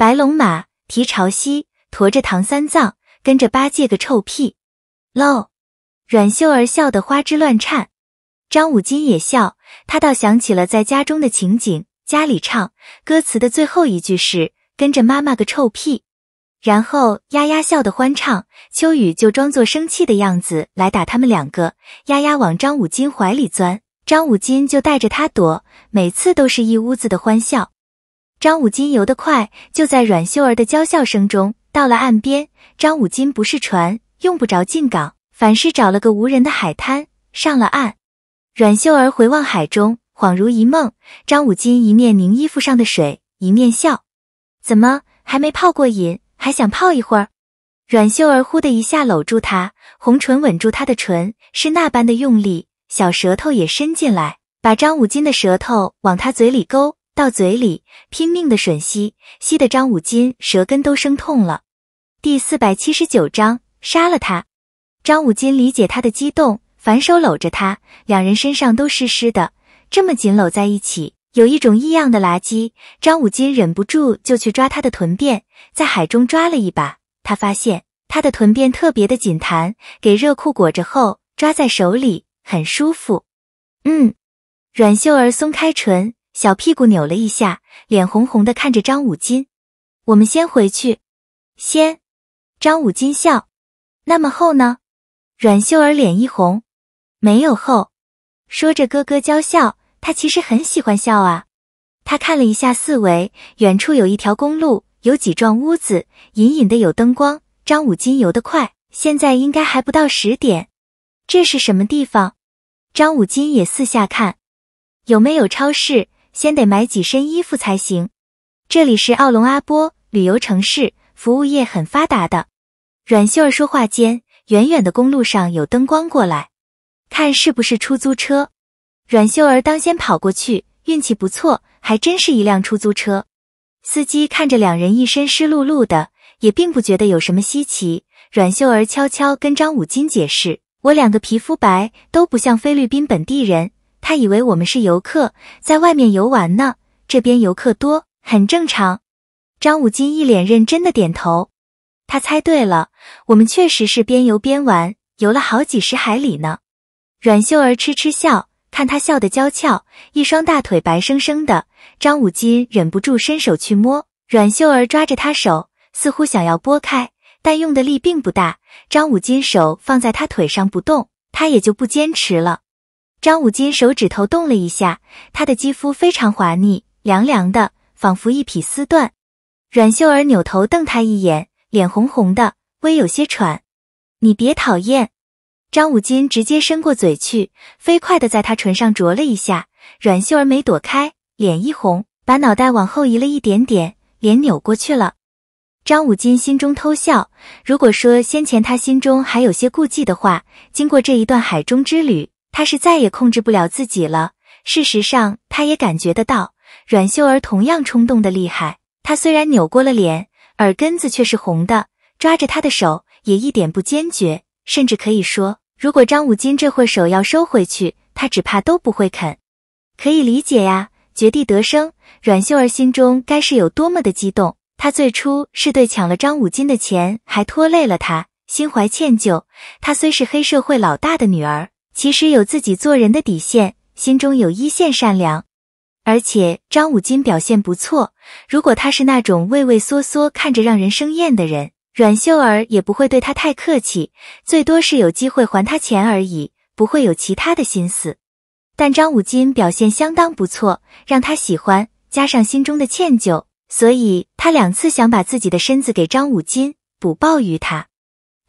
白龙马蹄朝西，驮着唐三藏，跟着八戒个臭屁。low，阮秀儿笑得花枝乱颤，张武金也笑，他倒想起了在家中的情景。家里唱歌词的最后一句是“跟着妈妈个臭屁”，然后丫丫笑得欢畅，秋雨就装作生气的样子来打他们两个。丫丫往张武金怀里钻，张武金就带着他躲，每次都是一屋子的欢笑。张武金游得快，就在阮秀儿的娇笑声中到了岸边。张武金不是船，用不着进港，反是找了个无人的海滩上了岸。阮秀儿回望海中，恍如一梦。张武金一面拧衣服上的水，一面笑：“怎么还没泡过瘾，还想泡一会儿？”阮秀儿忽的一下搂住他，红唇吻住他的唇，是那般的用力，小舌头也伸进来，把张武金的舌头往他嘴里勾。到嘴里拼命的吮吸，吸的张武金舌根都生痛了。第四百七十九章，杀了他。张武金理解他的激动，反手搂着他，两人身上都湿湿的，这么紧搂在一起，有一种异样的垃圾。张武金忍不住就去抓他的臀便，在海中抓了一把，他发现他的臀便特别的紧弹，给热裤裹着后，抓在手里很舒服。嗯，阮秀儿松开唇。小屁股扭了一下，脸红红的看着张武金。我们先回去。先。张武金笑。那么厚呢？阮秀儿脸一红，没有后。说着咯咯娇笑。她其实很喜欢笑啊。她看了一下四围，远处有一条公路，有几幢屋子，隐隐的有灯光。张武金游得快，现在应该还不到十点。这是什么地方？张武金也四下看，有没有超市？先得买几身衣服才行。这里是奥龙阿波旅游城市，服务业很发达的。阮秀儿说话间，远远的公路上有灯光过来，看是不是出租车。阮秀儿当先跑过去，运气不错，还真是一辆出租车。司机看着两人一身湿漉漉的，也并不觉得有什么稀奇。阮秀儿悄悄跟张武金解释：“我两个皮肤白，都不像菲律宾本地人。”他以为我们是游客，在外面游玩呢。这边游客多，很正常。张武金一脸认真的点头，他猜对了，我们确实是边游边玩，游了好几十海里呢。阮秀儿痴痴笑，看他笑得娇俏，一双大腿白生生的，张武金忍不住伸手去摸。阮秀儿抓着他手，似乎想要拨开，但用的力并不大。张武金手放在他腿上不动，他也就不坚持了。张武金手指头动了一下，他的肌肤非常滑腻，凉凉的，仿佛一匹丝缎。阮秀儿扭头瞪他一眼，脸红红的，微有些喘。你别讨厌！张武金直接伸过嘴去，飞快的在他唇上啄了一下。阮秀儿没躲开，脸一红，把脑袋往后移了一点点，脸扭过去了。张武金心中偷笑。如果说先前他心中还有些顾忌的话，经过这一段海中之旅，他是再也控制不了自己了。事实上，他也感觉得到阮秀儿同样冲动的厉害。他虽然扭过了脸，耳根子却是红的，抓着他的手也一点不坚决，甚至可以说，如果张武金这会手要收回去，他只怕都不会肯。可以理解呀，绝地得生，阮秀儿心中该是有多么的激动。他最初是对抢了张武金的钱还拖累了他心怀歉疚。他虽是黑社会老大的女儿。其实有自己做人的底线，心中有一线善良。而且张五金表现不错，如果他是那种畏畏缩缩、看着让人生厌的人，阮秀儿也不会对他太客气，最多是有机会还他钱而已，不会有其他的心思。但张五金表现相当不错，让他喜欢，加上心中的歉疚，所以他两次想把自己的身子给张五金补报于他。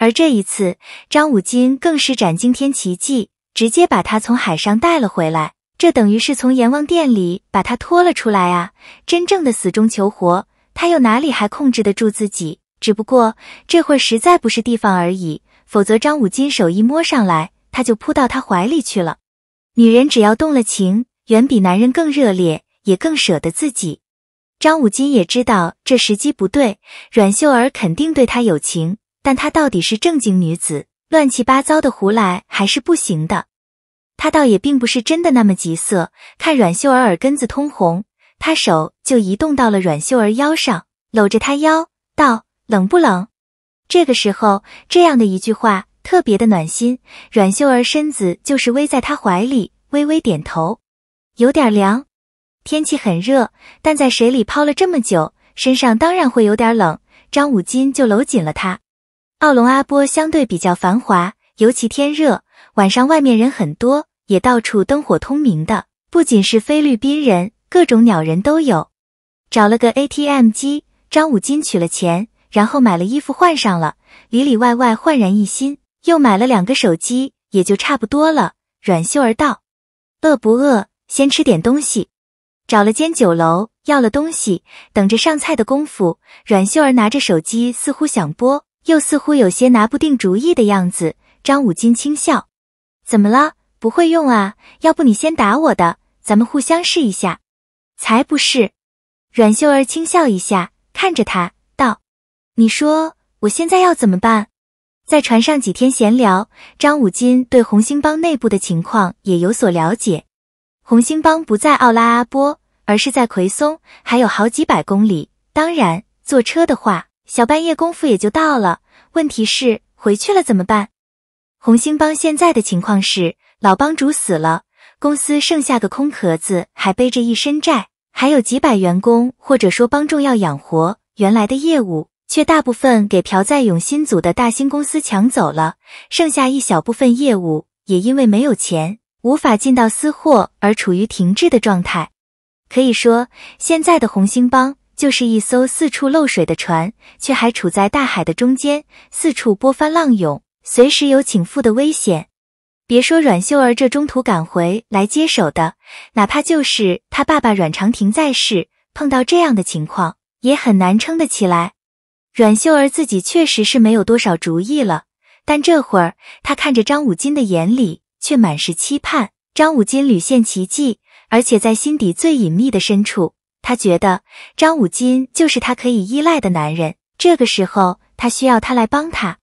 而这一次，张武金更施展惊天奇迹，直接把他从海上带了回来，这等于是从阎王殿里把他拖了出来啊！真正的死中求活，他又哪里还控制得住自己？只不过这会儿实在不是地方而已，否则张武金手一摸上来，他就扑到他怀里去了。女人只要动了情，远比男人更热烈，也更舍得自己。张武金也知道这时机不对，阮秀儿肯定对他有情。但她到底是正经女子，乱七八糟的胡来还是不行的。她倒也并不是真的那么急色，看阮秀儿耳根子通红，她手就移动到了阮秀儿腰上，搂着她腰道：“冷不冷？”这个时候，这样的一句话特别的暖心。阮秀儿身子就是偎在他怀里，微微点头：“有点凉，天气很热，但在水里泡了这么久，身上当然会有点冷。”张五金就搂紧了她。奥龙阿波相对比较繁华，尤其天热，晚上外面人很多，也到处灯火通明的。不仅是菲律宾人，各种鸟人都有。找了个 ATM 机，张武金取了钱，然后买了衣服换上了，里里外外焕然一新。又买了两个手机，也就差不多了。阮秀儿道：“饿不饿？先吃点东西。”找了间酒楼，要了东西，等着上菜的功夫，阮秀儿拿着手机，似乎想播，又似乎有些拿不定主意的样子，张武金轻笑：“怎么了？不会用啊？要不你先打我的，咱们互相试一下。”才不是。阮秀儿轻笑一下，看着他道：“你说我现在要怎么办？”在船上几天闲聊，张武金对红星帮内部的情况也有所了解。红星帮不在奥拉阿波，而是在奎松，还有好几百公里。当然，坐车的话。小半夜功夫也就到了，问题是回去了怎么办？红星帮现在的情况是，老帮主死了，公司剩下个空壳子，还背着一身债，还有几百员工或者说帮众要养活，原来的业务却大部分给朴在永新组的大兴公司抢走了，剩下一小部分业务也因为没有钱，无法进到私货而处于停滞的状态。可以说，现在的红星帮。就是一艘四处漏水的船，却还处在大海的中间，四处波翻浪涌，随时有倾覆的危险。别说阮秀儿这中途赶回来接手的，哪怕就是他爸爸阮长亭在世，碰到这样的情况也很难撑得起来。阮秀儿自己确实是没有多少主意了，但这会儿他看着张武金的眼里却满是期盼。张武金屡现奇迹，而且在心底最隐秘的深处。他觉得张武金就是他可以依赖的男人，这个时候他需要他来帮他。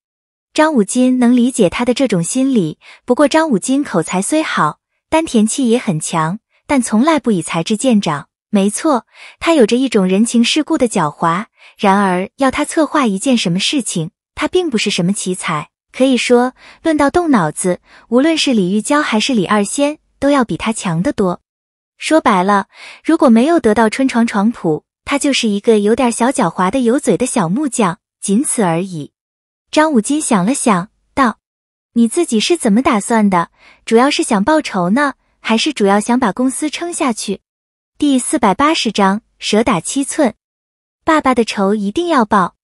张武金能理解他的这种心理，不过张武金口才虽好，丹田气也很强，但从来不以才智见长。没错，他有着一种人情世故的狡猾。然而要他策划一件什么事情，他并不是什么奇才。可以说，论到动脑子，无论是李玉娇还是李二仙，都要比他强得多。说白了，如果没有得到春床床铺，他就是一个有点小狡猾的油嘴的小木匠，仅此而已。张五金想了想，道：“你自己是怎么打算的？主要是想报仇呢，还是主要想把公司撑下去？”第四百八十章蛇打七寸。爸爸的仇一定要报，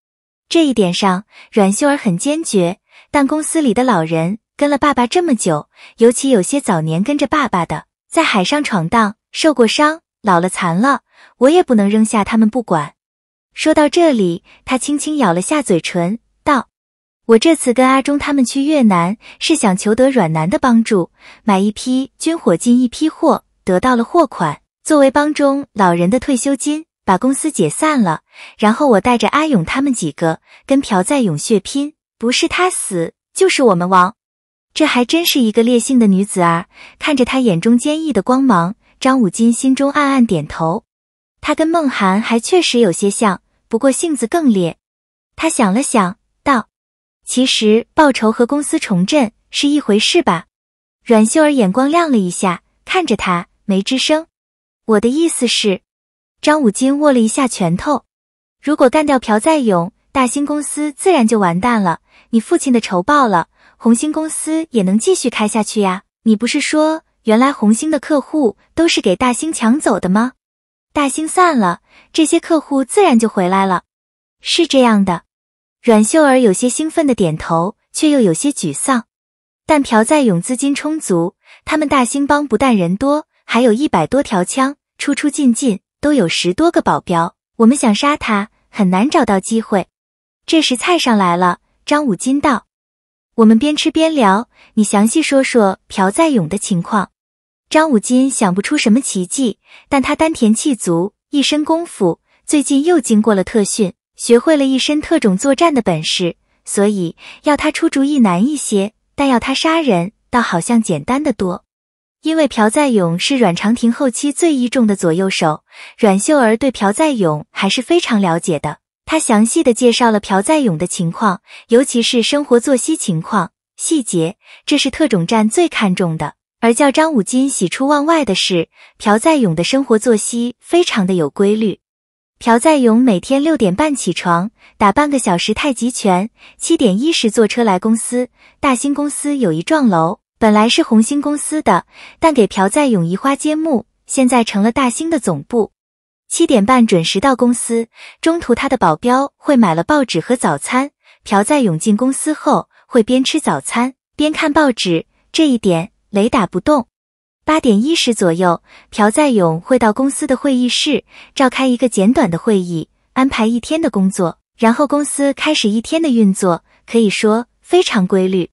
这一点上，阮秀儿很坚决。但公司里的老人跟了爸爸这么久，尤其有些早年跟着爸爸的，在海上闯荡。受过伤，老了残了，我也不能扔下他们不管。说到这里，他轻轻咬了下嘴唇，道：“我这次跟阿忠他们去越南，是想求得阮南的帮助，买一批军火，进一批货。得到了货款，作为帮中老人的退休金，把公司解散了。然后我带着阿勇他们几个，跟朴在勇血拼，不是他死，就是我们亡。这还真是一个烈性的女子啊！看着她眼中坚毅的光芒。”张武金心中暗暗点头，他跟孟涵还确实有些像，不过性子更烈。他想了想，道：“其实报仇和公司重振是一回事吧？”阮秀儿眼光亮了一下，看着他，没吱声。我的意思是，张武金握了一下拳头。如果干掉朴在勇，大兴公司自然就完蛋了。你父亲的仇报了，红星公司也能继续开下去呀。你不是说？原来红星的客户都是给大兴抢走的吗？大兴散了，这些客户自然就回来了。是这样的，阮秀儿有些兴奋的点头，却又有些沮丧。但朴在勇资金充足，他们大兴帮不但人多，还有一百多条枪，出出进进都有十多个保镖。我们想杀他，很难找到机会。这时菜上来了，张武金道：“我们边吃边聊，你详细说说朴在勇的情况。”张武金想不出什么奇迹，但他丹田气足，一身功夫，最近又经过了特训，学会了一身特种作战的本事，所以要他出主意难一些，但要他杀人倒好像简单的多。因为朴在勇是阮长亭后期最倚重的左右手，阮秀儿对朴在勇还是非常了解的，他详细的介绍了朴在勇的情况，尤其是生活作息情况细节，这是特种战最看重的。而叫张武金喜出望外的是，朴在勇的生活作息非常的有规律。朴在勇每天六点半起床，打半个小时太极拳，七点一十坐车来公司。大兴公司有一幢楼，本来是红星公司的，但给朴在勇移花接木，现在成了大兴的总部。七点半准时到公司，中途他的保镖会买了报纸和早餐。朴在勇进公司后会边吃早餐边看报纸，这一点。雷打不动，八点一十左右，朴在勇会到公司的会议室召开一个简短的会议，安排一天的工作，然后公司开始一天的运作，可以说非常规律。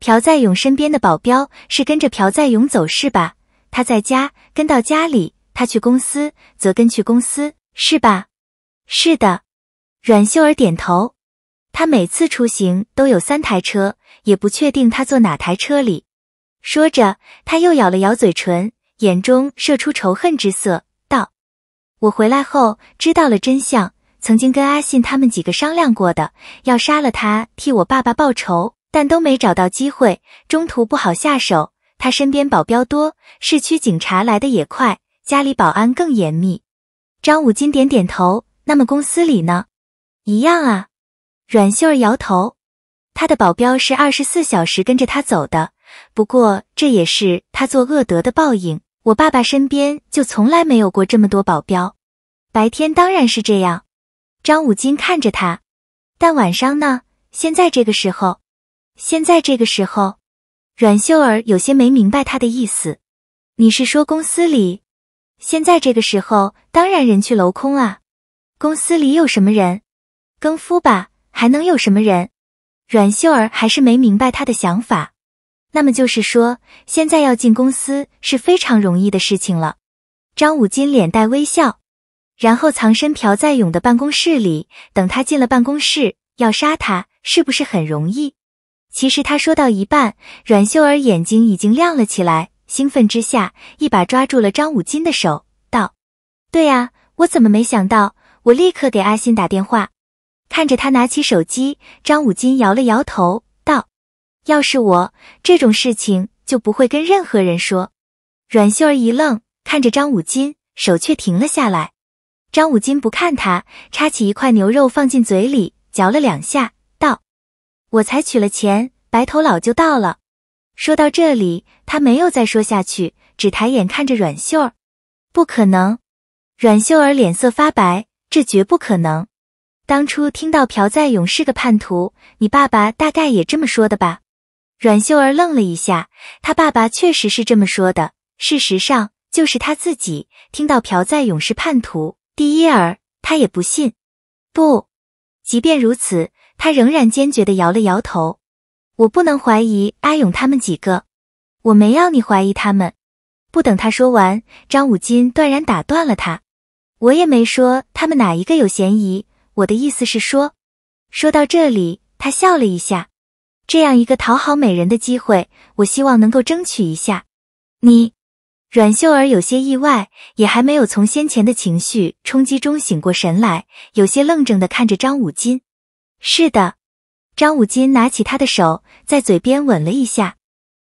朴在勇身边的保镖是跟着朴在勇走是吧？他在家跟到家里，他去公司则跟去公司是吧？是的，阮秀儿点头。他每次出行都有三台车，也不确定他坐哪台车里。说着，他又咬了咬嘴唇，眼中射出仇恨之色，道：“我回来后知道了真相，曾经跟阿信他们几个商量过的，要杀了他替我爸爸报仇，但都没找到机会，中途不好下手。他身边保镖多，市区警察来的也快，家里保安更严密。”张武金点点头：“那么公司里呢？一样啊。”阮秀儿摇头：“他的保镖是二十四小时跟着他走的。”不过这也是他做恶德的报应。我爸爸身边就从来没有过这么多保镖。白天当然是这样。张武金看着他，但晚上呢？现在这个时候，现在这个时候，阮秀儿有些没明白他的意思。你是说公司里？现在这个时候，当然人去楼空啊。公司里有什么人？更夫吧，还能有什么人？阮秀儿还是没明白他的想法。那么就是说，现在要进公司是非常容易的事情了。张武金脸带微笑，然后藏身朴在勇的办公室里，等他进了办公室，要杀他是不是很容易？其实他说到一半，阮秀儿眼睛已经亮了起来，兴奋之下一把抓住了张武金的手，道：“对呀，我怎么没想到？我立刻给阿信打电话。”看着他拿起手机，张武金摇了摇头。要是我这种事情就不会跟任何人说。阮秀儿一愣，看着张五金，手却停了下来。张五金不看他，插起一块牛肉放进嘴里，嚼了两下，道：“我才取了钱，白头老就到了。”说到这里，他没有再说下去，只抬眼看着阮秀儿。“不可能！”阮秀儿脸色发白，这绝不可能。当初听到朴在勇是个叛徒，你爸爸大概也这么说的吧？阮秀儿愣了一下，他爸爸确实是这么说的。事实上，就是他自己听到朴在勇是叛徒第一耳，他也不信。不，即便如此，他仍然坚决的摇了摇头。我不能怀疑阿勇他们几个，我没要你怀疑他们。不等他说完，张武金断然打断了他。我也没说他们哪一个有嫌疑，我的意思是说。说到这里，他笑了一下。这样一个讨好美人的机会，我希望能够争取一下。你，阮秀儿有些意外，也还没有从先前的情绪冲击中醒过神来，有些愣怔的看着张武金。是的，张武金拿起她的手，在嘴边吻了一下。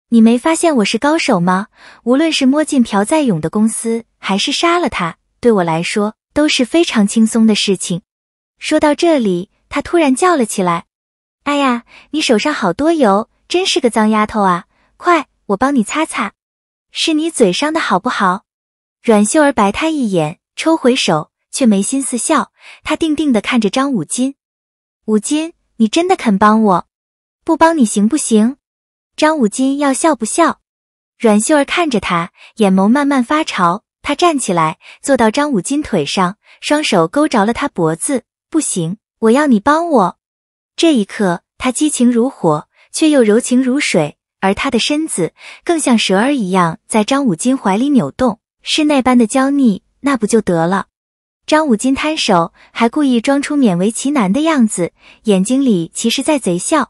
你没发现我是高手吗？无论是摸进朴在勇的公司，还是杀了他，对我来说都是非常轻松的事情。说到这里，他突然叫了起来。哎呀，你手上好多油，真是个脏丫头啊！快，我帮你擦擦，是你嘴上的好不好？阮秀儿白他一眼，抽回手，却没心思笑。她定定的看着张五金，五金，你真的肯帮我？不帮你行不行？张五金要笑不笑？阮秀儿看着他，眼眸慢慢发潮。她站起来，坐到张五金腿上，双手勾着了他脖子。不行，我要你帮我。这一刻，他激情如火，却又柔情如水，而他的身子更像蛇儿一样在张武金怀里扭动，是那般的娇腻，那不就得了？张武金摊手，还故意装出勉为其难的样子，眼睛里其实在贼笑。